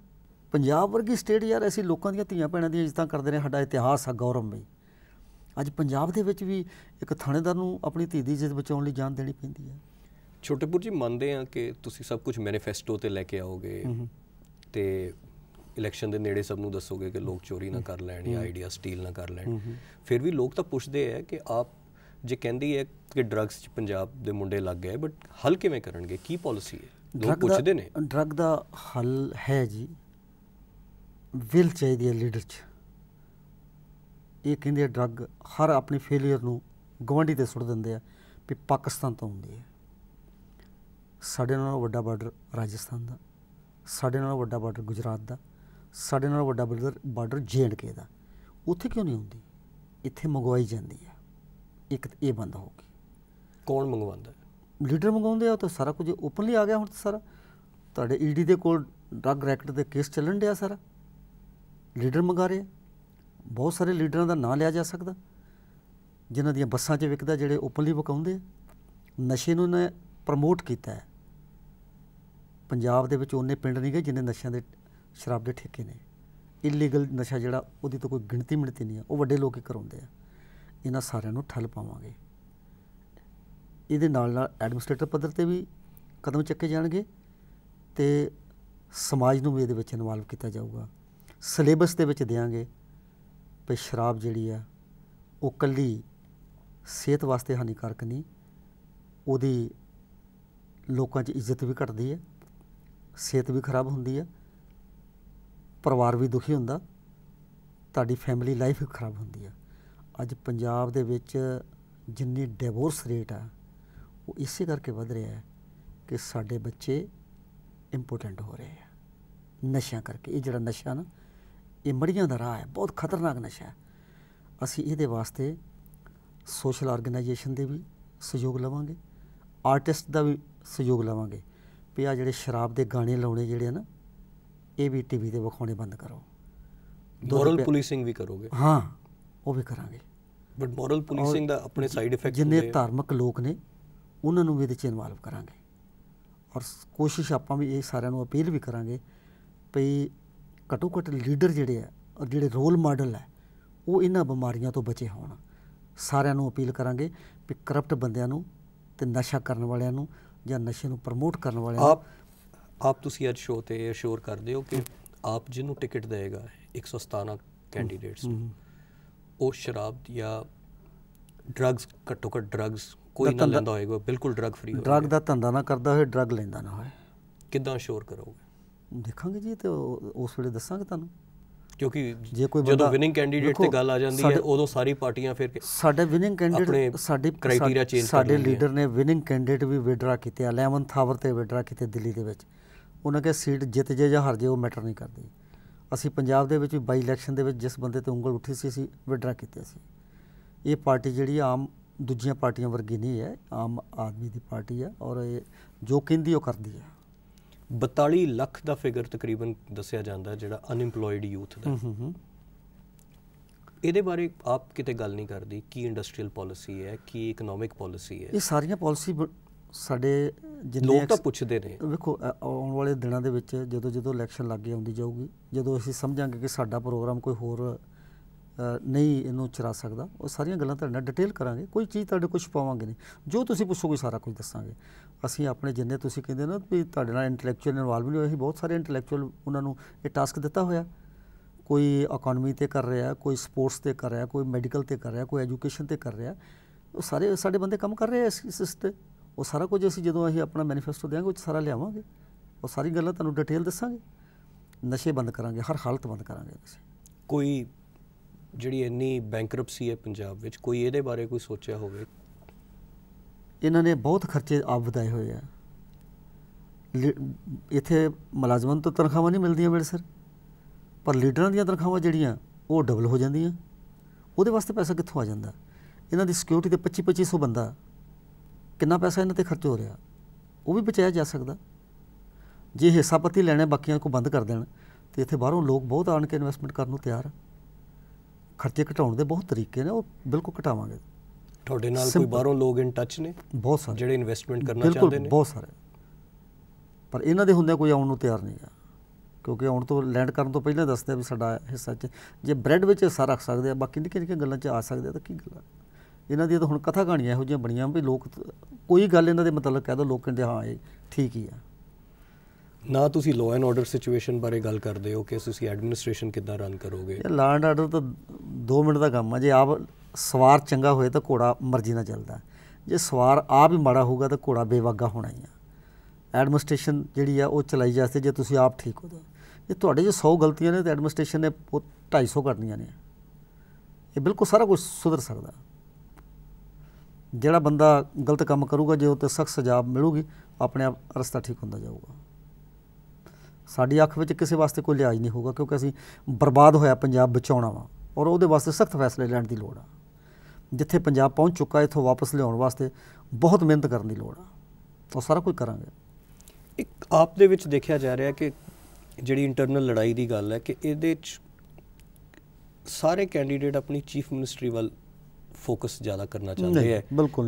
ਪੰਜਾਬ ਵਰਗੀ ਸਟੇਟ ਯਾਰ ਅਸੀਂ ਲੋਕਾਂ ਦੀਆਂ ਧੀਆਂ ਭੈਣਾਂ ਦੀਆਂ ਇੱਜ਼ਤਾਂ ਕਰਦੇ ਨੇ ਸਾਡਾ ਇਤਿਹਾਸ ਆ ਬਈ ਅੱਜ ਪੰਜਾਬ ਦੇ ਵਿੱਚ ਵੀ ਇੱਕ ਥਾਣੇਦਾਰ ਨੂੰ ਆਪਣੀ ਧੀ ਦੀ ਇੱਜ਼ਤ ਬਚਾਉਣ ਲਈ ਜਾਨ ਦੇਣੀ ਪੈਂਦੀ ਆ ਛੋਟੇਪੁਰ ਜੀ ਮੰਨਦੇ ਆ ਕਿ ਤੁਸੀਂ ਸਭ ਕੁਝ ਮੈਨੀਫੈਸਟੋ ਤੇ ਲੈ ਕੇ ਆਓਗੇ ਤੇ ਇਲੈਕਸ਼ਨ ਦੇ ਨੇੜੇ ਸਭ ਨੂੰ ਦੱਸੋਗੇ ਕਿ ਲੋਕ ਚੋਰੀ ਨਾ ਕਰ ਲੈਣ ਜਾਂ ਆਈਡੀਆ ਸਟੀਲ ਨਾ ਕਰ ਲੈਣ ਫਿਰ ਵੀ ਲੋਕ ਤਾਂ ਪੁੱਛਦੇ ਆ ਕਿ ਆਪ ਜੇ ਕਹਿੰਦੀ ਹੈ ਕਿ ਡਰੱਗਸ 'ਚ ਪੰਜਾਬ ਦੇ ਮੁੰਡੇ ਲੱਗ ਗਏ ਬਟ ਹੱਲ ਕਿਵੇਂ ਕਰਨਗੇ ਕੀ ਪਾਲਿਸੀ ਹੈ ਲੋਕ ਪੁੱਛਦੇ ਨੇ ਡਰੱਗ ਦਾ ਹੱਲ ਹੈ ਜੀ ਵਿਲ ਚਾਹੀਦੀ ਹੈ ਲੀਡਰ 'ਚ ਇਹ ਕਹਿੰਦੇ ਡਰੱਗ ਹਰ ਆਪਣੀ ਫੇਲਿਅਰ ਨੂੰ ਗਵਾਂਢੀ ਤੇ ਸੁੱਟ ਦਿੰਦੇ ਆ ਕਿ ਪਾਕਿਸਤਾਨ ਤੋਂ ਹੁੰਦੀ ਹੈ ਸਾਡੇ ਨਾਲ ਵੱਡਾ ਬਾਰਡਰ ਰਾਜਸਥਾਨ ਦਾ ਸਾਡੇ ਨਾਲ ਵੱਡਾ ਬਾਰਡਰ ਗੁਜਰਾਤ ਦਾ ਸਾਡੇ ਨਾਲ ਵੱਡਾ ਬਰਦਰ ਬਾਰਡਰ ਜੇਐਂਡਕੇ ਦਾ ਉੱਥੇ ਕਿਉਂ ਨਹੀਂ ਹੁੰਦੀ ਇੱਥੇ ਮੰਗਵਾਈ ਜਾਂਦੀ ਹੈ ਇੱਕ ਇਹ ਬੰਦ ਹੋ ਗਈ ਕੌਣ ਮੰਗਵਾਉਂਦਾ ਲੀਡਰ ਮੰਗਵਾਉਂਦੇ ਆ ਤਾਂ ਸਾਰਾ ਕੁਝ ਓਪਨਲੀ ਆ ਗਿਆ ਹੁਣ ਸਾਰਾ ਤੁਹਾਡੇ ਈਡੀ e ਦੇ ਕੋਲ ਡਰਗ ਰੈਕਟ ਦੇ ਕੇਸ ਚੱਲਣ ਡਿਆ ਸਾਰਾ ਲੀਡਰ ਮੰਗਾ ਰਹੇ ਬਹੁਤ ਸਾਰੇ ਲੀਡਰਾਂ ਦਾ ਨਾਂ ਲਿਆ ਜਾ ਸਕਦਾ ਜਿਨ੍ਹਾਂ ਦੀਆਂ ਬੱਸਾਂ 'ਚ ਵਿਕਦਾ ਜਿਹੜੇ ਓਪਨਲੀ ਵਕਾਉਂਦੇ ਨਸ਼ੇ ਨੂੰ ਨੇ ਪ੍ਰਮੋਟ ਕੀਤਾ ਹੈ ਪੰਜਾਬ ਦੇ ਵਿੱਚ ਉਹਨੇ ਪਿੰਡ ਨਹੀਂ ਗਏ ਜਿੰਨੇ ਨਸ਼ਿਆਂ ਦੇ ਸ਼ਰਾਬ ਦੇ ਠੇਕੇ ਨੇ ਇਲੀਗਲ ਨਸ਼ਾ ਜਿਹੜਾ ਉਹਦੀ ਤਾਂ ਕੋਈ ਗਿਣਤੀ ਮਿਣਤੀ ਨਹੀਂ ਆ ਉਹ ਵੱਡੇ ਲੋਕ ਹੀ ਕਰਾਉਂਦੇ ਆ ਇਹਨਾਂ ਸਾਰਿਆਂ ਨੂੰ ਠੱਲ ਪਾਵਾਂਗੇ ਇਹਦੇ ਨਾਲ ਨਾਲ ਐਡਮਿਨਿਸਟ੍ਰੇਟਿਵ ਪੱਧਰ ਤੇ ਵੀ ਕਦਮ ਚੱਕੇ ਜਾਣਗੇ ਤੇ ਸਮਾਜ ਨੂੰ ਵੀ ਇਹਦੇ ਵਿੱਚ ਇਨਵੋਲਵ ਕੀਤਾ ਜਾਊਗਾ ਸਿਲੇਬਸ ਦੇ ਵਿੱਚ ਦੇਾਂਗੇ ਕਿ ਸ਼ਰਾਬ ਜਿਹੜੀ ਆ ਉਹ ਕੱਲੀ ਸਿਹਤ ਵਾਸਤੇ ਹਾਨੀਕਾਰਕ ਨਹੀਂ ਉਹਦੀ ਲੋਕਾਂ 'ਚ ਇੱਜ਼ਤ ਵੀ ਘਟਦੀ ਹੈ ਸਿਹਤ ਵੀ ਖਰਾਬ ਹੁੰਦੀ ਹੈ ਪਰਿਵਾਰ ਵੀ ਦੁਖੀ ਹੁੰਦਾ ਤੁਹਾਡੀ ਫੈਮਿਲੀ ਲਾਈਫ ਖਰਾਬ ਹੁੰਦੀ ਆ ਅੱਜ ਪੰਜਾਬ ਦੇ ਵਿੱਚ ਜਿੰਨੀ ਡਿਵੋਰਸ ਰੇਟ ਆ ਉਹ ਇਸੇ ਕਰਕੇ ਵਧ ਰਿਹਾ ਹੈ ਕਿ ਸਾਡੇ ਬੱਚੇ ਇੰਪੋਰਟੈਂਟ ਹੋ ਰਹੇ ਆ ਨਸ਼ਿਆਂ ਕਰਕੇ ਇਹ ਜਿਹੜਾ ਨਸ਼ਾ ਨਾ ਇਹ ਮੜੀਆਂ ਦਾ ਰਾਹ ਹੈ ਬਹੁਤ ਖਤਰਨਾਕ ਨਸ਼ਾ ਹੈ ਅਸੀਂ ਇਹਦੇ ਵਾਸਤੇ ਸੋਸ਼ਲ ਆਰਗੇਨਾਈਜੇਸ਼ਨ ਦੇ ਵੀ ਸਹਿਯੋਗ ਲਵਾਂਗੇ ਆਰਟਿਸਟ ਦਾ ਵੀ ਸਹਿਯੋਗ ਲਵਾਂਗੇ ਪਿਆ ਆ ਜਿਹੜੇ ਸ਼ਰਾਬ ਦੇ ਗਾਣੇ ਲਾਉਣੇ ਜਿਹੜੇ ਆ ਨਾ ਇਹ ਵੀ ਟੀਵੀ ਤੇ ਵਿਖਾਉਣੇ ਬੰਦ ਕਰੋ ਮੋਰਲ ਪੁਲਿਸਿੰਗ ਵੀ ਕਰੋਗੇ ਹਾਂ ਉਹ ਵੀ ਕਰਾਂਗੇ ਬਟ ਮੋਰਲ ਪੁਲਿਸਿੰਗ ਦਾ ਆਪਣੇ ਸਾਈਡ ਇਫੈਕਟ ਜਿੰਨੇ ਧਾਰਮਿਕ ਲੋਕ ਨੇ ਉਹਨਾਂ ਨੂੰ ਵੀ ਇਹਦੇ ਚ ਇਨਵੋਲਵ ਕਰਾਂਗੇ ਔਰ ਕੋਸ਼ਿਸ਼ ਆਪਾਂ ਵੀ ਇਹ ਸਾਰਿਆਂ ਨੂੰ ਅਪੀਲ ਵੀ ਕਰਾਂਗੇ ਭਈ ਘਟੋ ਘਟ ਲੀਡਰ ਜਿਹੜੇ ਆ ਔਰ ਜਿਹੜੇ ਰੋਲ ਮਾਡਲ ਹੈ ਉਹ ਇਹਨਾਂ ਬਿਮਾਰੀਆਂ ਤੋਂ ਬਚੇ ਹੋਣ ਸਾਰਿਆਂ ਨੂੰ ਅਪੀਲ ਕਰਾਂਗੇ ਕਿ ਕਰਪਟ ਬੰਦਿਆਂ ਨੂੰ ਤੇ ਨਸ਼ਾ ਕਰਨ ਵਾਲਿਆਂ ਨੂੰ ਜਾਂ ਨਸ਼ੇ ਨੂੰ ਪ੍ਰਮੋਟ ਕਰਨ ਵਾਲਿਆਂ ਨੂੰ ਆਪ ਤੁਸੀਂ ਅੱਜ ਸ਼ੋਅ ਤੇ ਅਸ਼ੋਰ ਕਰਦੇ ਹੋ ਕਿ ਆਪ ਜਿਹਨੂੰ ਟਿਕਟ ਦੇਗਾ 117 ਕੈਂਡੀਡੇਟਸ ਨੂੰ ਉਹ ਸ਼ਰਾਬ ਜਾਂ ਡਰੱਗਸ ਘੱਟੋ ਘੱਟ ਡਰੱਗਸ ਕੋਈ ਨਾ ਲੈਂਦਾ ਹੋਏਗਾ ਬਿਲਕੁਲ ਡਰੱਗ ਫ੍ਰੀ ਹੋਏਗਾ ਡਰੱਗ ਦਾ ਧੰਦਾ ਨਾ ਕਰਦਾ ਹੋਏ ਡਰੱਗ ਲੈਂਦਾ ਨਾ ਹੋਏ ਕਿੱਦਾਂ ਸ਼ੋਰ ਕਰੋਗੇ ਦੇਖਾਂਗੇ ਜੀ ਤੇ ਉਸ ਵੇਲੇ ਦੱਸਾਂਗੇ ਤੁਹਾਨੂੰ ਕਿਉਂਕਿ ਜੇ ਕੋਈ ਜਦੋਂ ਵਿਨਿੰਗ ਕੈਂਡੀਡੇਟ ਤੇ ਗੱਲ ਆ ਜਾਂਦੀ ਹੈ ਉਦੋਂ ਸਾਰੀ ਪਾਰਟੀਆਂ ਫਿਰ ਸਾਡੇ ਵਿਨਿੰਗ ਕੈਂਡੀਡੇਟ ਸਾਡੇ ਕ੍ਰਾਈਟੇਰੀਆ ਚੇਂਜ ਸਾਡੇ ਲੀਡਰ ਨੇ ਵਿਨਿੰਗ ਕੈਂਡੀਡੇਟ ਵੀ ਵਿਡਰਾ ਕੀਤੇ ਆ ਲੈਮਨ ਥਾਵਰ ਤੇ ਵਿਡਰਾ ਕੀਤੇ ਦਿੱਲੀ ਦੇ ਵਿੱਚ ਉਹਨਾਂ ਕੇ ਸੀਟ ਜਿੱਤ ਜੇ ਜਾਂ ਹਾਰ ਜੇ ਉਹ ਮੈਟਰ ਨਹੀਂ ਕਰਦੀ ਅਸੀਂ ਪੰਜਾਬ ਦੇ ਵਿੱਚ ਵੀ ਬਾਈ ਇਲੈਕਸ਼ਨ ਦੇ ਵਿੱਚ ਜਿਸ ਬੰਦੇ ਤੇ ਉਂਗਲ ਉੱਠੀ ਸੀ ਅਸੀਂ ਵਿਡਰਾ ਕੀਤੇ ਸੀ ਇਹ ਪਾਰਟੀ ਜਿਹੜੀ ਆਮ ਦੂਜੀਆਂ ਪਾਰਟੀਆਂ ਵਰਗੀ ਨਹੀਂ ਹੈ ਆਮ ਆਦਮੀ ਦੀ ਪਾਰਟੀ ਹੈ ਔਰ ਇਹ ਜੋ ਕਹਿੰਦੀ ਉਹ ਕਰਦੀ ਹੈ 42 ਲੱਖ ਦਾ ਫਿਗਰ ਤਕਰੀਬਨ ਦੱਸਿਆ ਜਾਂਦਾ ਜਿਹੜਾ ਅਨਇੰਪਲੋਇਡ ਯੂਥ ਦਾ ਇਹਦੇ ਬਾਰੇ ਆਪ ਕਿਤੇ ਗੱਲ ਨਹੀਂ ਕਰਦੀ ਕੀ ਇੰਡਸਟਰੀਅਲ ਪਾਲਿਸੀ ਹੈ ਕੀ ਇਕਨੋਮਿਕ ਪਾਲਿਸੀ ਹੈ ਇਹ ਸਾਰੀਆਂ ਪਾਲਿਸੀ ਸਾਡੇ ਜਿੰਨੇ ਲੋਕ ਤਾਂ ਪੁੱਛਦੇ ਨੇ ਵੇਖੋ ਆਉਣ ਵਾਲੇ ਦਿਨਾਂ ਦੇ ਵਿੱਚ ਜਦੋਂ ਜਦੋਂ ਇਲੈਕਸ਼ਨ ਲੱਗੇ ਆਉਂਦੀ ਜਾਊਗੀ ਜਦੋਂ ਅਸੀਂ ਸਮਝਾਂਗੇ ਕਿ ਸਾਡਾ ਪ੍ਰੋਗਰਾਮ ਕੋਈ ਹੋਰ ਨਹੀਂ ਇਹਨੂੰ ਚਰਾ ਸਕਦਾ ਉਹ ਸਾਰੀਆਂ ਗੱਲਾਂ ਤੁਹਾਡੇ ਨਾਲ ਡਿਟੇਲ ਕਰਾਂਗੇ ਕੋਈ ਚੀਜ਼ ਤੁਹਾਡੇ ਕੁਝ ਪਾਵਾਂਗੇ ਨਹੀਂ ਜੋ ਤੁਸੀਂ ਪੁੱਛੋਗੇ ਸਾਰਾ ਕੁਝ ਦੱਸਾਂਗੇ ਅਸੀਂ ਆਪਣੇ ਜਿੰਨੇ ਤੁਸੀਂ ਕਹਿੰਦੇ ਨਾ ਵੀ ਤੁਹਾਡੇ ਨਾਲ ਇੰਟੈਲੈਕਚੁਅਲ ਇਨਵੋਲਵ ਨਹੀਂ ਹੋਏ ਸੀ ਬਹੁਤ ਸਾਰੇ ਇੰਟੈਲੈਕਚੁਅਲ ਉਹਨਾਂ ਨੂੰ ਇਹ ਟਾਸਕ ਦਿੱਤਾ ਹੋਇਆ ਕੋਈ ਇਕਨੋਮੀ ਤੇ ਕਰ ਰਿਹਾ ਕੋਈ ਸਪੋਰਟਸ ਤੇ ਕਰ ਰਿਹਾ ਕੋਈ ਮੈਡੀਕਲ ਤੇ ਕਰ ਰਿਹਾ ਕੋਈ ਐਜੂਕੇਸ਼ਨ ਤੇ ਕਰ ਰਿਹਾ ਉਹ ਸਾਰੇ ਸਾਡੇ ਬੰਦੇ ਕੰਮ ਕਰ ਰਹੇ ਆ ਇਸ ਇਸ ਤੇ ਉਹ ਸਾਰਾ ਕੁਝ ਅਸੀਂ ਜਦੋਂ ਅਸੀਂ ਆਪਣਾ ਮੈਨੀਫੈਸਟੋ ਦੇਾਂਗੇ ਉਹ ਸਾਰਾ ਲਿਆਵਾਂਗੇ ਉਹ ਸਾਰੀ ਗੱਲਾਂ ਤੁਹਾਨੂੰ ਡਿਟੇਲ ਦੱਸਾਂਗੇ ਨਸ਼ੇ ਬੰਦ ਕਰਾਂਗੇ ਹਰ ਹਾਲਤ ਬੰਦ ਕਰਾਂਗੇ ਤੁਸੀਂ ਕੋਈ ਜਿਹੜੀ ਇੰਨੀ ਬੈਂਕਰਪਸੀ ਹੈ ਪੰਜਾਬ ਵਿੱਚ ਕੋਈ ਇਹਦੇ ਬਾਰੇ ਕੋਈ ਸੋਚਿਆ ਹੋਵੇ ਇਹਨਾਂ ਨੇ ਬਹੁਤ ਖਰਚੇ ਆਪ ਵਧਾਏ ਹੋਏ ਆ ਇੱਥੇ ਮੁਲਾਜ਼ਮਾਂ ਤੋਂ ਤਨਖਾਹਾਂ ਨਹੀਂ ਮਿਲਦੀਆਂ ਮੇਰੇ ਸਰ ਪਰ ਲੀਡਰਾਂ ਦੀਆਂ ਤਨਖਾਹਾਂ ਜਿਹੜੀਆਂ ਉਹ ਡਬਲ ਹੋ ਜਾਂਦੀਆਂ ਉਹਦੇ ਵਾਸਤੇ ਪੈਸਾ ਕਿੱਥੋਂ ਆ ਜਾਂਦਾ ਇਹਨਾਂ ਦੀ ਸਿਕਿਉਰਿਟੀ ਤੇ 25 2500 ਬੰਦਾ ਕਿੰਨਾ ਪੈਸਾ ਇਹਨਾਂ ਤੇ ਖਰਚ ਹੋ ਰਿਹਾ ਉਹ ਵੀ ਬਚਾਇਆ ਜਾ ਸਕਦਾ ਜੇ ਹਿੱਸਾਪਤੀ ਲੈਣੇ ਬਾਕੀਆਂ ਕੋ ਬੰਦ ਕਰ ਦੇਣ ਤੇ ਇੱਥੇ ਬਾਹਰੋਂ ਲੋਕ ਬਹੁਤ ਆਣ ਕੇ ਇਨਵੈਸਟਮੈਂਟ ਕਰਨ ਨੂੰ ਤਿਆਰ ਖਰਚੇ ਘਟਾਉਣ ਦੇ ਬਹੁਤ ਤਰੀਕੇ ਨੇ ਉਹ ਬਿਲਕੁਲ ਘਟਾਵਾਂਗੇ ਤੁਹਾਡੇ ਨਾਲ ਕੋਈ ਬਾਹਰੋਂ ਲੋਕ ਇਨ ਟੱਚ ਨੇ ਬਹੁਤ ਸਾਰੇ ਜਿਹੜੇ ਇਨਵੈਸਟਮੈਂਟ ਕਰਨਾ ਚਾਹੁੰਦੇ ਨੇ ਬਹੁਤ ਸਾਰੇ ਪਰ ਇਹਨਾਂ ਦੇ ਹੁੰਦੇ ਕੋਈ ਆਉਣ ਨੂੰ ਤਿਆਰ ਨਹੀਂ ਆ ਕਿਉਂਕਿ ਆਉਣ ਤੋਂ ਲੈਂਡ ਕਰਨ ਤੋਂ ਪਹਿਲਾਂ ਦੱਸਦੇ ਆ ਵੀ ਸਾਡਾ ਹਿੱਸਾ ਚ ਜੇ ਬ੍ਰੈਡ ਵਿੱਚ ਸਾਰਾ ਰੱਖ ਸਕਦੇ ਆ ਬਾਕੀ ਨਿੱਕੇ ਨਿੱਕੇ ਗੱਲਾਂ ਚ ਆ ਸਕਦੇ ਆ ਤਾਂ ਕੀ ਗੱਲ ਆ ਇਹਨਾਂ ਦੀ ਤਾਂ ਹੁਣ ਕਥਾ ਕਹਾਣੀਆਂ ਇਹੋ ਜਿਹੀਆਂ ਬਣੀਆਂ ਵੀ ਲੋਕ ਕੋਈ ਗੱਲ ਇਹਨਾਂ ਦੇ ਮਤਲਬ ਕਹਦਾ ਲੋਕ ਕਹਿੰਦੇ ਹਾਂ ਇਹ ਠੀਕ ਹੀ ਆ ਨਾ ਤੁਸੀਂ ਲਾਅ ਐਂਡ ਆਰਡਰ ਸਿਚੁਏਸ਼ਨ ਬਾਰੇ ਗੱਲ ਕਰਦੇ ਹੋ ਕਿ ਤੁਸੀਂ ਐਡਮਿਨਿਸਟ੍ਰੇਸ਼ਨ ਕਿੱਦਾਂ ਰਨ ਕਰੋਗੇ ਲਾਅ ਐਂਡ ਆਰਡਰ ਤਾਂ 2 ਮਿੰਟ ਦਾ ਕੰਮ ਆ ਜੇ ਆਪ ਸਵਾਰ ਚੰਗਾ ਹੋਏ ਤਾਂ ਘੋੜਾ ਮਰਜ਼ੀ ਨਾਲ ਚੱਲਦਾ ਜੇ ਸਵਾਰ ਆਪ ਹੀ ਮਾੜਾ ਹੋਊਗਾ ਤਾਂ ਘੋੜਾ ਬੇਵਾਗਾ ਹੋਣਾ ਹੀ ਆ ਐਡਮਿਨਿਸਟ੍ਰੇਸ਼ਨ ਜਿਹੜੀ ਆ ਉਹ ਚਲਾਈ ਜਾਂਦੀ ਜੇ ਤੁਸੀਂ ਆਪ ਠੀਕ ਹੋ ਤਾਂ ਇਹ ਤੁਹਾਡੇ ਜੇ 100 ਗਲਤੀਆਂ ਨੇ ਤਾਂ ਐਡਮਿਨਿਸਟ੍ਰੇਸ਼ਨ ਨੇ 250 ਕਰਨੀਆਂ ਨੇ ਇਹ ਬਿਲਕੁਲ ਸਾਰਾ ਕੁਝ ਸੁਧਰ ਸਕਦਾ ਜਿਹੜਾ ਬੰਦਾ ਗਲਤ ਕੰਮ ਕਰੂਗਾ ਜੇ ਉਹ ਤੇ ਸਖਤ ਸਜ਼ਾ ਮਿਲੂਗੀ ਆਪਣੇ ਆਪ ਰਸਤਾ ਠੀਕ ਹੁੰਦਾ ਜਾਊਗਾ ਸਾਡੀ ਅੱਖ ਵਿੱਚ ਕਿਸੇ ਵਾਸਤੇ ਕੋਈ ਲਿਆਜ ਨਹੀਂ ਹੋਊਗਾ ਕਿਉਂਕਿ ਅਸੀਂ ਬਰਬਾਦ ਹੋਇਆ ਪੰਜਾਬ ਬਚਾਉਣਾ ਵਾ ਔਰ ਉਹਦੇ ਵਾਸਤੇ ਸਖਤ ਫੈਸਲੇ ਲੈਣ ਦੀ ਲੋੜ ਆ ਜਿੱਥੇ ਪੰਜਾਬ ਪਹੁੰਚ ਚੁੱਕਾ ਇਥੋਂ ਵਾਪਸ ਲਿਆਉਣ ਵਾਸਤੇ ਬਹੁਤ ਮਿਹਨਤ ਕਰਨ ਦੀ ਲੋੜ ਆ ਉਹ ਸਾਰਾ ਕੁਝ ਕਰਾਂਗੇ ਇੱਕ ਆਪ ਦੇ ਵਿੱਚ ਦੇਖਿਆ ਜਾ ਰਿਹਾ ਕਿ ਜਿਹੜੀ ਇੰਟਰਨਲ ਲੜਾਈ ਦੀ ਗੱਲ ਹੈ ਕਿ ਇਹਦੇ ਵਿੱਚ ਸਾਰੇ ਕੈਂਡੀਡੇਟ ਆਪਣੀ ਚੀਫ ਮਿਨਿਸਟਰੀ ਵੱਲ ਫੋਕਸ ਜ਼ਿਆਦਾ ਕਰਨਾ ਚਾਹੁੰਦੇ ਹੈ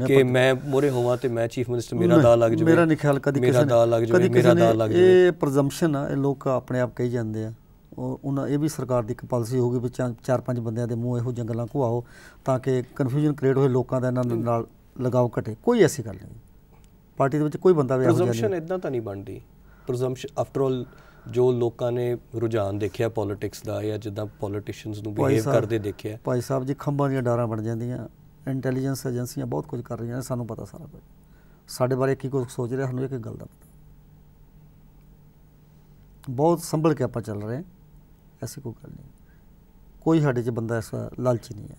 ਕਿ ਮੈਂ ਮੋਰੇ ਹੋਵਾਂ ਤੇ ਮੈਂ ਚੀਫ ਮਿਨਿਸਟਰ ਮੇਰਾ ਦਾ ਲੱਗ ਜਾਵੇ ਮੇਰਾ ਨਹੀਂ ਖਿਆਲ ਕਦੀ ਕਿਸੇ ਮੇਰਾ ਦਾ ਲੱਗ ਜਾਵੇ ਮੇਰਾ ਦਾ ਲੱਗ ਜਾਵੇ ਇਹ ਪ੍ਰੈਜ਼ੰਪਸ਼ਨ ਆ ਇਹ ਲੋਕ ਆਪਣੇ ਆਪ ਕਹੀ ਜਾਂਦੇ ਆ ਉਹਨਾਂ ਇਹ ਵੀ ਸਰਕਾਰ ਦੀ ਇੱਕ ਪਾਲਿਸੀ ਗਈ ਵੀ ਚਾਰ ਪੰਜ ਬੰਦਿਆਂ ਦੇ ਮੂੰਹ ਇਹੋ ਜੰਗਲਾਂ ਘੁਆਓ ਤਾਂ ਕਿ ਕਨਫਿਊਜ਼ਨ ਕ੍ਰੀਏਟ ਹੋਏ ਲੋਕਾਂ ਦਾ ਇਹਨਾਂ ਨਾਲ ਲਗਾਓ ਘਟੇ ਕੋਈ ਐਸੀ ਗੱਲ ਨਹੀਂ ਪਾਰਟੀ ਦੇ ਵਿੱਚ ਕੋਈ ਬੰਦਾ ਵੀ ਇਹੋ ਜਿਹਾ ਨਹੀਂ ਪ੍ਰੈਜ਼ੰਪਸ਼ਨ ਇਦਾਂ ਤਾਂ ਨਹੀਂ ਬਣਦੀ ਪ੍ਰੈਜ਼ੰਪਸ਼ਨ ਆਫਟਰ ਆਲ ਜੋ ਲੋਕਾਂ ਨੇ ਰੁਝਾਨ ਦੇਖਿਆ ਪੋਲਿਟਿਕਸ ਦਾ ਜਾਂ ਜਿੱਦਾਂ ਪੋਲਿਟਿਸ਼ੀਅਨਸ ਨੂੰ ਬਿਹੇਵ ਕਰਦੇ ਦੇਖਿਆ ਭਾਈ ਸਾਹਿਬ ਜੀ ਖੰਭਾਂ ਦੀਆਂ ਡਾਰਾਂ ਬਣ ਜਾਂਦੀਆਂ ਇੰਟੈਲੀਜੈਂਸ ਏਜੰਸੀਆਂ ਬਹੁਤ ਕੁਝ ਕਰ ਰਹੀਆਂ ਨੇ ਸਾਨੂੰ ਪਤਾ ਸਾਰਾ ਕੁਝ ਸਾਡੇ ਬਾਰੇ ਕੀ ਕੁਝ ਸੋਚ ਰਿਹਾ ਸਾਨੂੰ ਇੱਕ ਗੱਲ ਦਾ ਪਤਾ ਬਹੁਤ ਸੰਭਲ ਕੇ ਆਪਾਂ ਚੱਲ ਰਹੇ ਐਸੀ ਕੋਈ ਗੱਲ ਨਹੀਂ ਕੋਈ ਸਾਡੇ 'ਚ ਬੰਦਾ ਐਸਾ ਲਾਲਚੀ ਨਹੀਂ ਹੈ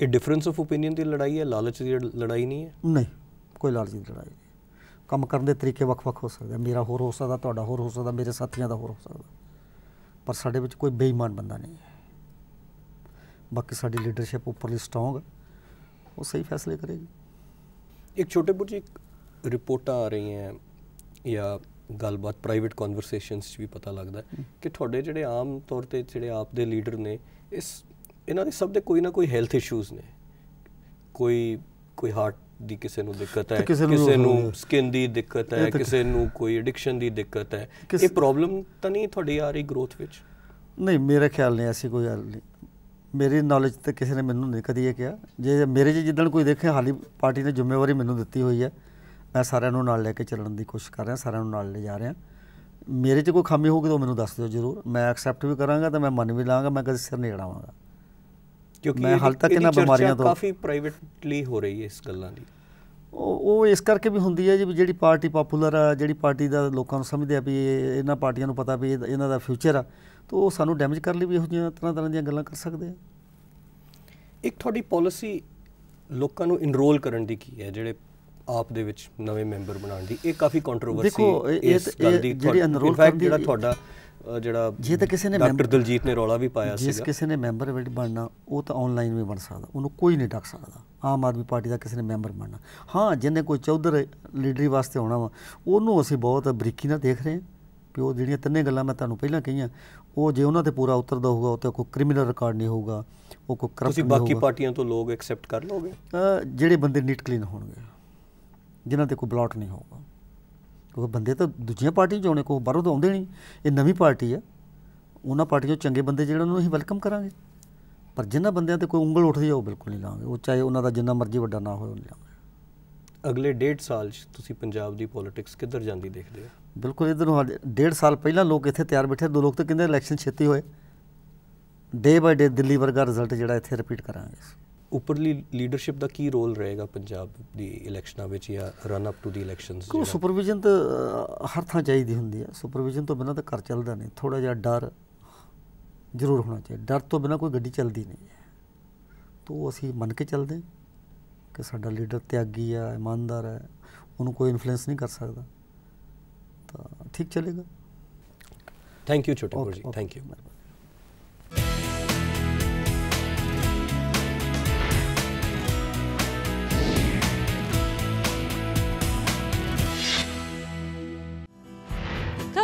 ਇਹ ਡਿਫਰੈਂਸ ਆਫ ਓਪੀਨੀਅਨ ਦੀ ਲੜਾਈ ਹੈ ਲਾਲਚ ਦੀ ਲੜਾਈ ਨਹੀਂ ਹੈ ਨਹੀਂ ਕੋਈ ਲਾਲਚ ਦੀ ਲੜਾਈ ਨਹੀਂ ਕੰਮ ਕਰਨ ਦੇ ਤਰੀਕੇ ਵੱਖ-ਵੱਖ ਹੋ ਸਕਦੇ ਮੇਰਾ ਹੋਰ ਹੋ ਸਕਦਾ ਤੁਹਾਡਾ ਹੋਰ ਹੋ ਸਕਦਾ ਮੇਰੇ ਸਾਥੀਆਂ ਦਾ ਹੋਰ ਹੋ ਸਕਦਾ ਪਰ ਸਾਡੇ ਵਿੱਚ ਕੋਈ ਬੇਈਮਾਨ ਬੰਦਾ ਨਹੀਂ ਹੈ ਬਾਕੀ ਸਾਡੀ ਲੀਡਰਸ਼ਿਪ ਉੱਪਰਲੀ ਸਟਰੋਂਗ ਉਹ ਸਹੀ ਫੈਸਲੇ ਕਰੇਗੀ ਇੱਕ ਛੋਟੇ ਬੁੱਝੇ ਰਿਪੋਰਟਾਂ ਆ ਰਹੀਆਂ ਜਾਂ ਗੱਲਬਾਤ ਪ੍ਰਾਈਵੇਟ ਕਨਵਰਸੇਸ਼ਨਸ 'ਚ ਵੀ ਪਤਾ ਲੱਗਦਾ ਕਿ ਤੁਹਾਡੇ ਜਿਹੜੇ ਆਮ ਤੌਰ ਤੇ ਜਿਹੜੇ ਆਪ ਦੇ ਲੀਡਰ ਨੇ ਇਸ ਇਹਨਾਂ ਦੇ ਸਭ ਦੇ ਕੋਈ ਨਾ ਕੋਈ ਹੈਲਥ ਇਸ਼ੂਜ਼ ਨੇ ਕੋਈ ਕੋਈ ਹਾਰਟ ਦੀ ਕਿਸੇ ਨੂੰ ਦਿੱਕਤ ਹੈ ਕਿਸੇ ਨੂੰ ਸਕਿਨ ਦੀ ਦਿੱਕਤ ਹੈ ਕਿਸੇ ਨੂੰ ਕੋਈ ਐਡਿਕਸ਼ਨ ਦੀ ਦਿੱਕਤ ਹੈ ਇਹ ਪ੍ਰੋਬਲਮ ਤਾਂ ਨਹੀਂ ਤੁਹਾਡੀ ਆ ਰਹੀ ਗਰੋਥ ਵਿੱਚ ਨਹੀਂ ਮੇਰੇ ਖਿਆਲ ਨਹੀਂ ਐਸੀ ਕੋਈ ਗੱਲ ਨਹੀਂ ਮੇਰੀ ਨੌਲੇਜ ਤੇ ਕਿਸੇ ਨੇ ਮੈਨੂੰ ਨਹੀਂ ਕਦੀ ਇਹ ਕਿਹਾ ਜੇ ਮੇਰੇ ਜੇ ਜਿੱਦਣ ਕੋਈ ਦੇਖੇ ਹਾਲੀ ਪਾਰਟੀ ਨੇ ਜ਼ਿੰਮੇਵਾਰੀ ਮੈਨੂੰ ਦਿੱਤੀ ਹੋਈ ਹੈ ਮੈਂ ਸਾਰਿਆਂ ਨੂੰ ਨਾਲ ਲੈ ਕੇ ਚੱਲਣ ਦੀ ਕੋਸ਼ਿਸ਼ ਕਰ ਰਿਹਾ ਸਾਰਿਆਂ ਨੂੰ ਨਾਲ ਲੈ ਜਾ ਰਿਹਾ ਮੇਰੇ 'ਚ ਕੋਈ ਖਾਮੀ ਹੋਊਗੀ ਤਾਂ ਮੈਨੂੰ ਦੱਸ ਦਿਓ ਜ਼ਰੂਰ ਮੈਂ ਐਕਸੈਪਟ ਵੀ ਕਰਾਂਗਾ ਤੇ ਮੈਂ ਮੰਨ ਵੀ ਲਾਂਗਾ ਮੈਂ ਕਦੇ ਸਿਰ ਨਹੀਂ ਅੜਾਵਾਂਗਾ ਕਿਉਂਕਿ ਮੈਂ ਹਾਲ ਤੱਕ ਇਹਨਾਂ ਬਿਮਾਰੀਆਂ ਤੋਂ ਕਾਫੀ ਪ੍ਰਾਈਵੇਟਲੀ ਹੋ ਰਹੀ ਹੈ ਇਸ ਗੱਲਾਂ ਦੀ ਉਹ ਉਹ ਇਸ ਕਰਕੇ ਵੀ ਹੁੰਦੀ ਹੈ ਜੀ ਜਿਹੜੀ ਪਾਰਟੀ ਪਪੂਲਰ ਆ ਜਿਹੜੀ ਪਾਰਟੀ ਦਾ ਲੋਕਾਂ ਨੂੰ ਸਮਝਦੇ ਆ ਵੀ ਇਹਨਾਂ ਪਾਰਟੀਆਂ ਨੂੰ ਪਤਾ ਵੀ ਇਹਨਾਂ ਦਾ ਫਿਊਚਰ ਆ ਤਾਂ ਉਹ ਸਾਨੂੰ ਡੈਮੇਜ ਕਰ ਲਈ ਵੀ ਇਹੋ ਜਿਹੀਆਂ ਤਰ੍ਹਾਂ ਤਰ੍ਹਾਂ ਦੀਆਂ ਗੱਲਾਂ ਕਰ ਸਕਦੇ ਆ ਇੱਕ ਤੁਹਾਡੀ ਪਾਲਿਸੀ ਲੋਕਾਂ ਨੂੰ ਇਨਰੋਲ ਕਰਨ ਦੀ ਕੀ ਹੈ ਜਿਹੜੇ ਆਪ ਦੇ ਵਿੱਚ ਨਵੇਂ ਮੈਂਬਰ ਬਣਾਉਣ ਦੀ ਇਹ ਕਾਫੀ ਕੰਟਰੋਵਰਸੀ ਇਸ ਗੱਲ ਦੀ ਜਿਹੜੀ ਇਨਰੋਲ ਕਰਨ ਦੀ ਜਿਹੜਾ ਤੁਹਾਡਾ ਜਿਹੜਾ ਜੇ ਤਾਂ ਕਿਸੇ ਨੇ ਡਾਕਟਰ ਦਲਜੀਤ ਨੇ ਰੌਲਾ ਵੀ ਪਾਇਆ ਸੀਗਾ ਜਿਸ ਕਿਸੇ ਨੇ ਮੈਂਬਰ ਬਣਨਾ ਉਹ ਤਾਂ ਆਨਲਾਈਨ ਵੀ ਬਣ ਸਕਦਾ ਉਹਨੂੰ ਕੋਈ ਨਹੀਂ ਡੱਕ ਸਕਦਾ ਆਮ ਆਦਮੀ ਪਾਰਟੀ ਦਾ ਕਿਸੇ ਨੇ ਮੈਂਬਰ ਬਣਨਾ ਹਾਂ ਜਿੰਨੇ ਕੋਈ ਚੌਧਰ ਲੀਡਰੀ ਵਾਸਤੇ ਹੋਣਾ ਵਾ ਉਹਨੂੰ ਅਸੀਂ ਬਹੁਤ ਬਰੀਕੀ ਨਾਲ ਦੇਖ ਰਹੇ ਹਾਂ ਕਿ ਉਹ ਜਿਹੜੀਆਂ ਤਿੰਨੇ ਗੱਲਾਂ ਮੈਂ ਤੁਹਾਨੂੰ ਪਹਿਲਾਂ ਕਹੀਆਂ ਉਹ ਜੇ ਉਹਨਾਂ ਤੇ ਪੂਰਾ ਉਤਰਦਾ ਹੋਊਗਾ ਉਹ ਤੇ ਕੋਈ ਕ੍ਰਿਮੀਨਲ ਰਿਕਾਰਡ ਨਹੀਂ ਹੋਊਗਾ ਉਹ ਕੋਈ ਕਰਪਟ ਤੁਸੀਂ ਬਾਕੀ ਪਾਰਟੀਆਂ ਤੋਂ ਲੋਕ ਐਕਸੈਪਟ ਕਰ ਲੋਗੇ ਜਿਹੜੇ ਬੰਦੇ ਨੀਟ ਕਲੀਨ ਹੋਣਗੇ ਜਿਨ੍ਹਾਂ ਤੇ ਕੋਈ ਬਲੌਟ ਨਹੀਂ ਹੋਊਗਾ ਕਿਉਂਕਿ ਬੰਦੇ ਤਾਂ ਦੂਜੀਆਂ ਪਾਰਟੀਆਂ 'ਚ ਆਉਣੇ ਕੋ ਬਾਹਰੋਂ ਤਾਂ ਆਉਂਦੇ ਨਹੀਂ ਇਹ ਨਵੀਂ ਪਾਰਟੀ ਆ ਉਹਨਾਂ ਪਾਰਟੀਆਂ 'ਚ ਚੰਗੇ ਬੰਦੇ ਜਿਹੜਾ ਉਹਨਾਂ ਨੂੰ ਅਸੀਂ ਵੈਲਕਮ ਕਰਾਂਗੇ ਪਰ ਜਿੰਨਾ ਬੰਦਿਆਂ ਤੇ ਕੋਈ ਉਂਗਲ ਉੱਠਦੀ ਆ ਉਹ ਬਿਲਕੁਲ ਨਹੀਂ ਲਾਂਗੇ ਉਹ ਚਾਹੇ ਉਹਨਾਂ ਦਾ ਜਿੰਨਾ ਮਰਜ਼ੀ ਵੱਡਾ ਨਾ ਹੋਵੇ ਉਹ ਅਗਲੇ 1.5 ਸਾਲ 'ਚ ਤੁਸੀਂ ਪੰਜਾਬ ਦੀ ਪੋਲਿਟਿਕਸ ਕਿੱਧਰ ਜਾਂਦੀ ਦੇਖਦੇ ਹੋ ਬਿਲਕੁਲ ਇਧਰ ਨੂੰ 1.5 ਸਾਲ ਪਹਿਲਾਂ ਲੋਕ ਇੱਥੇ ਤਿਆਰ ਬੈਠੇ ਦੋ ਲੋਕ ਤਾਂ ਕਹਿੰਦੇ ਇਲੈਕਸ਼ਨ ਛੇਤੀ ਹੋਏ ਡੇ ਬਾਏ ਡੇ ਦਿੱਲੀ ਵਰਗਾ ਰਿਜ਼ਲਟ ਜਿਹੜਾ ਇੱਥੇ ਰਿਪੀਟ ਕਰਾਂਗੇ ਉੱਪਰਲੀ ਲੀਡਰਸ਼ਿਪ ਦਾ ਕੀ ਰੋਲ ਰਹੇਗਾ ਪੰਜਾਬ ਦੀ ਇਲੈਕਸ਼ਨਾਂ ਵਿੱਚ ਜਾਂ run up to the elections co supervision ਤਾਂ ਹਰ ਥਾਂ ਚਾਹੀਦੀ ਹੁੰਦੀ ਹੈ ਸੁਪਰਵਿਜ਼ਨ ਤੋਂ ਬਿਨਾਂ ਤਾਂ ਘਰ ਚੱਲਦਾ ਨਹੀਂ ਥੋੜਾ ਜਿਹਾ ਡਰ ਜ਼ਰੂਰ ਹੋਣਾ ਚਾਹੀਦਾ ਡਰ ਤੋਂ ਬਿਨਾਂ ਕੋਈ ਗੱਡੀ ਚੱਲਦੀ ਨਹੀਂ ਹੈ ਤੋਂ ਅਸੀਂ ਮੰਨ ਕੇ ਚੱਲਦੇ ਕਿ ਸਾਡਾ ਲੀਡਰ ਤਿਆਗੀ ਆ ਇਮਾਨਦਾਰ ਹੈ ਉਹਨੂੰ ਕੋਈ ਇਨਫਲੂਐਂਸ ਨਹੀਂ ਕਰ ਸਕਦਾ ਤਾਂ ਠੀਕ ਚੱਲੇਗਾ ਥੈਂਕ ਯੂ ਛੋਟੇ ਜੀ ਥੈਂਕ ਯੂ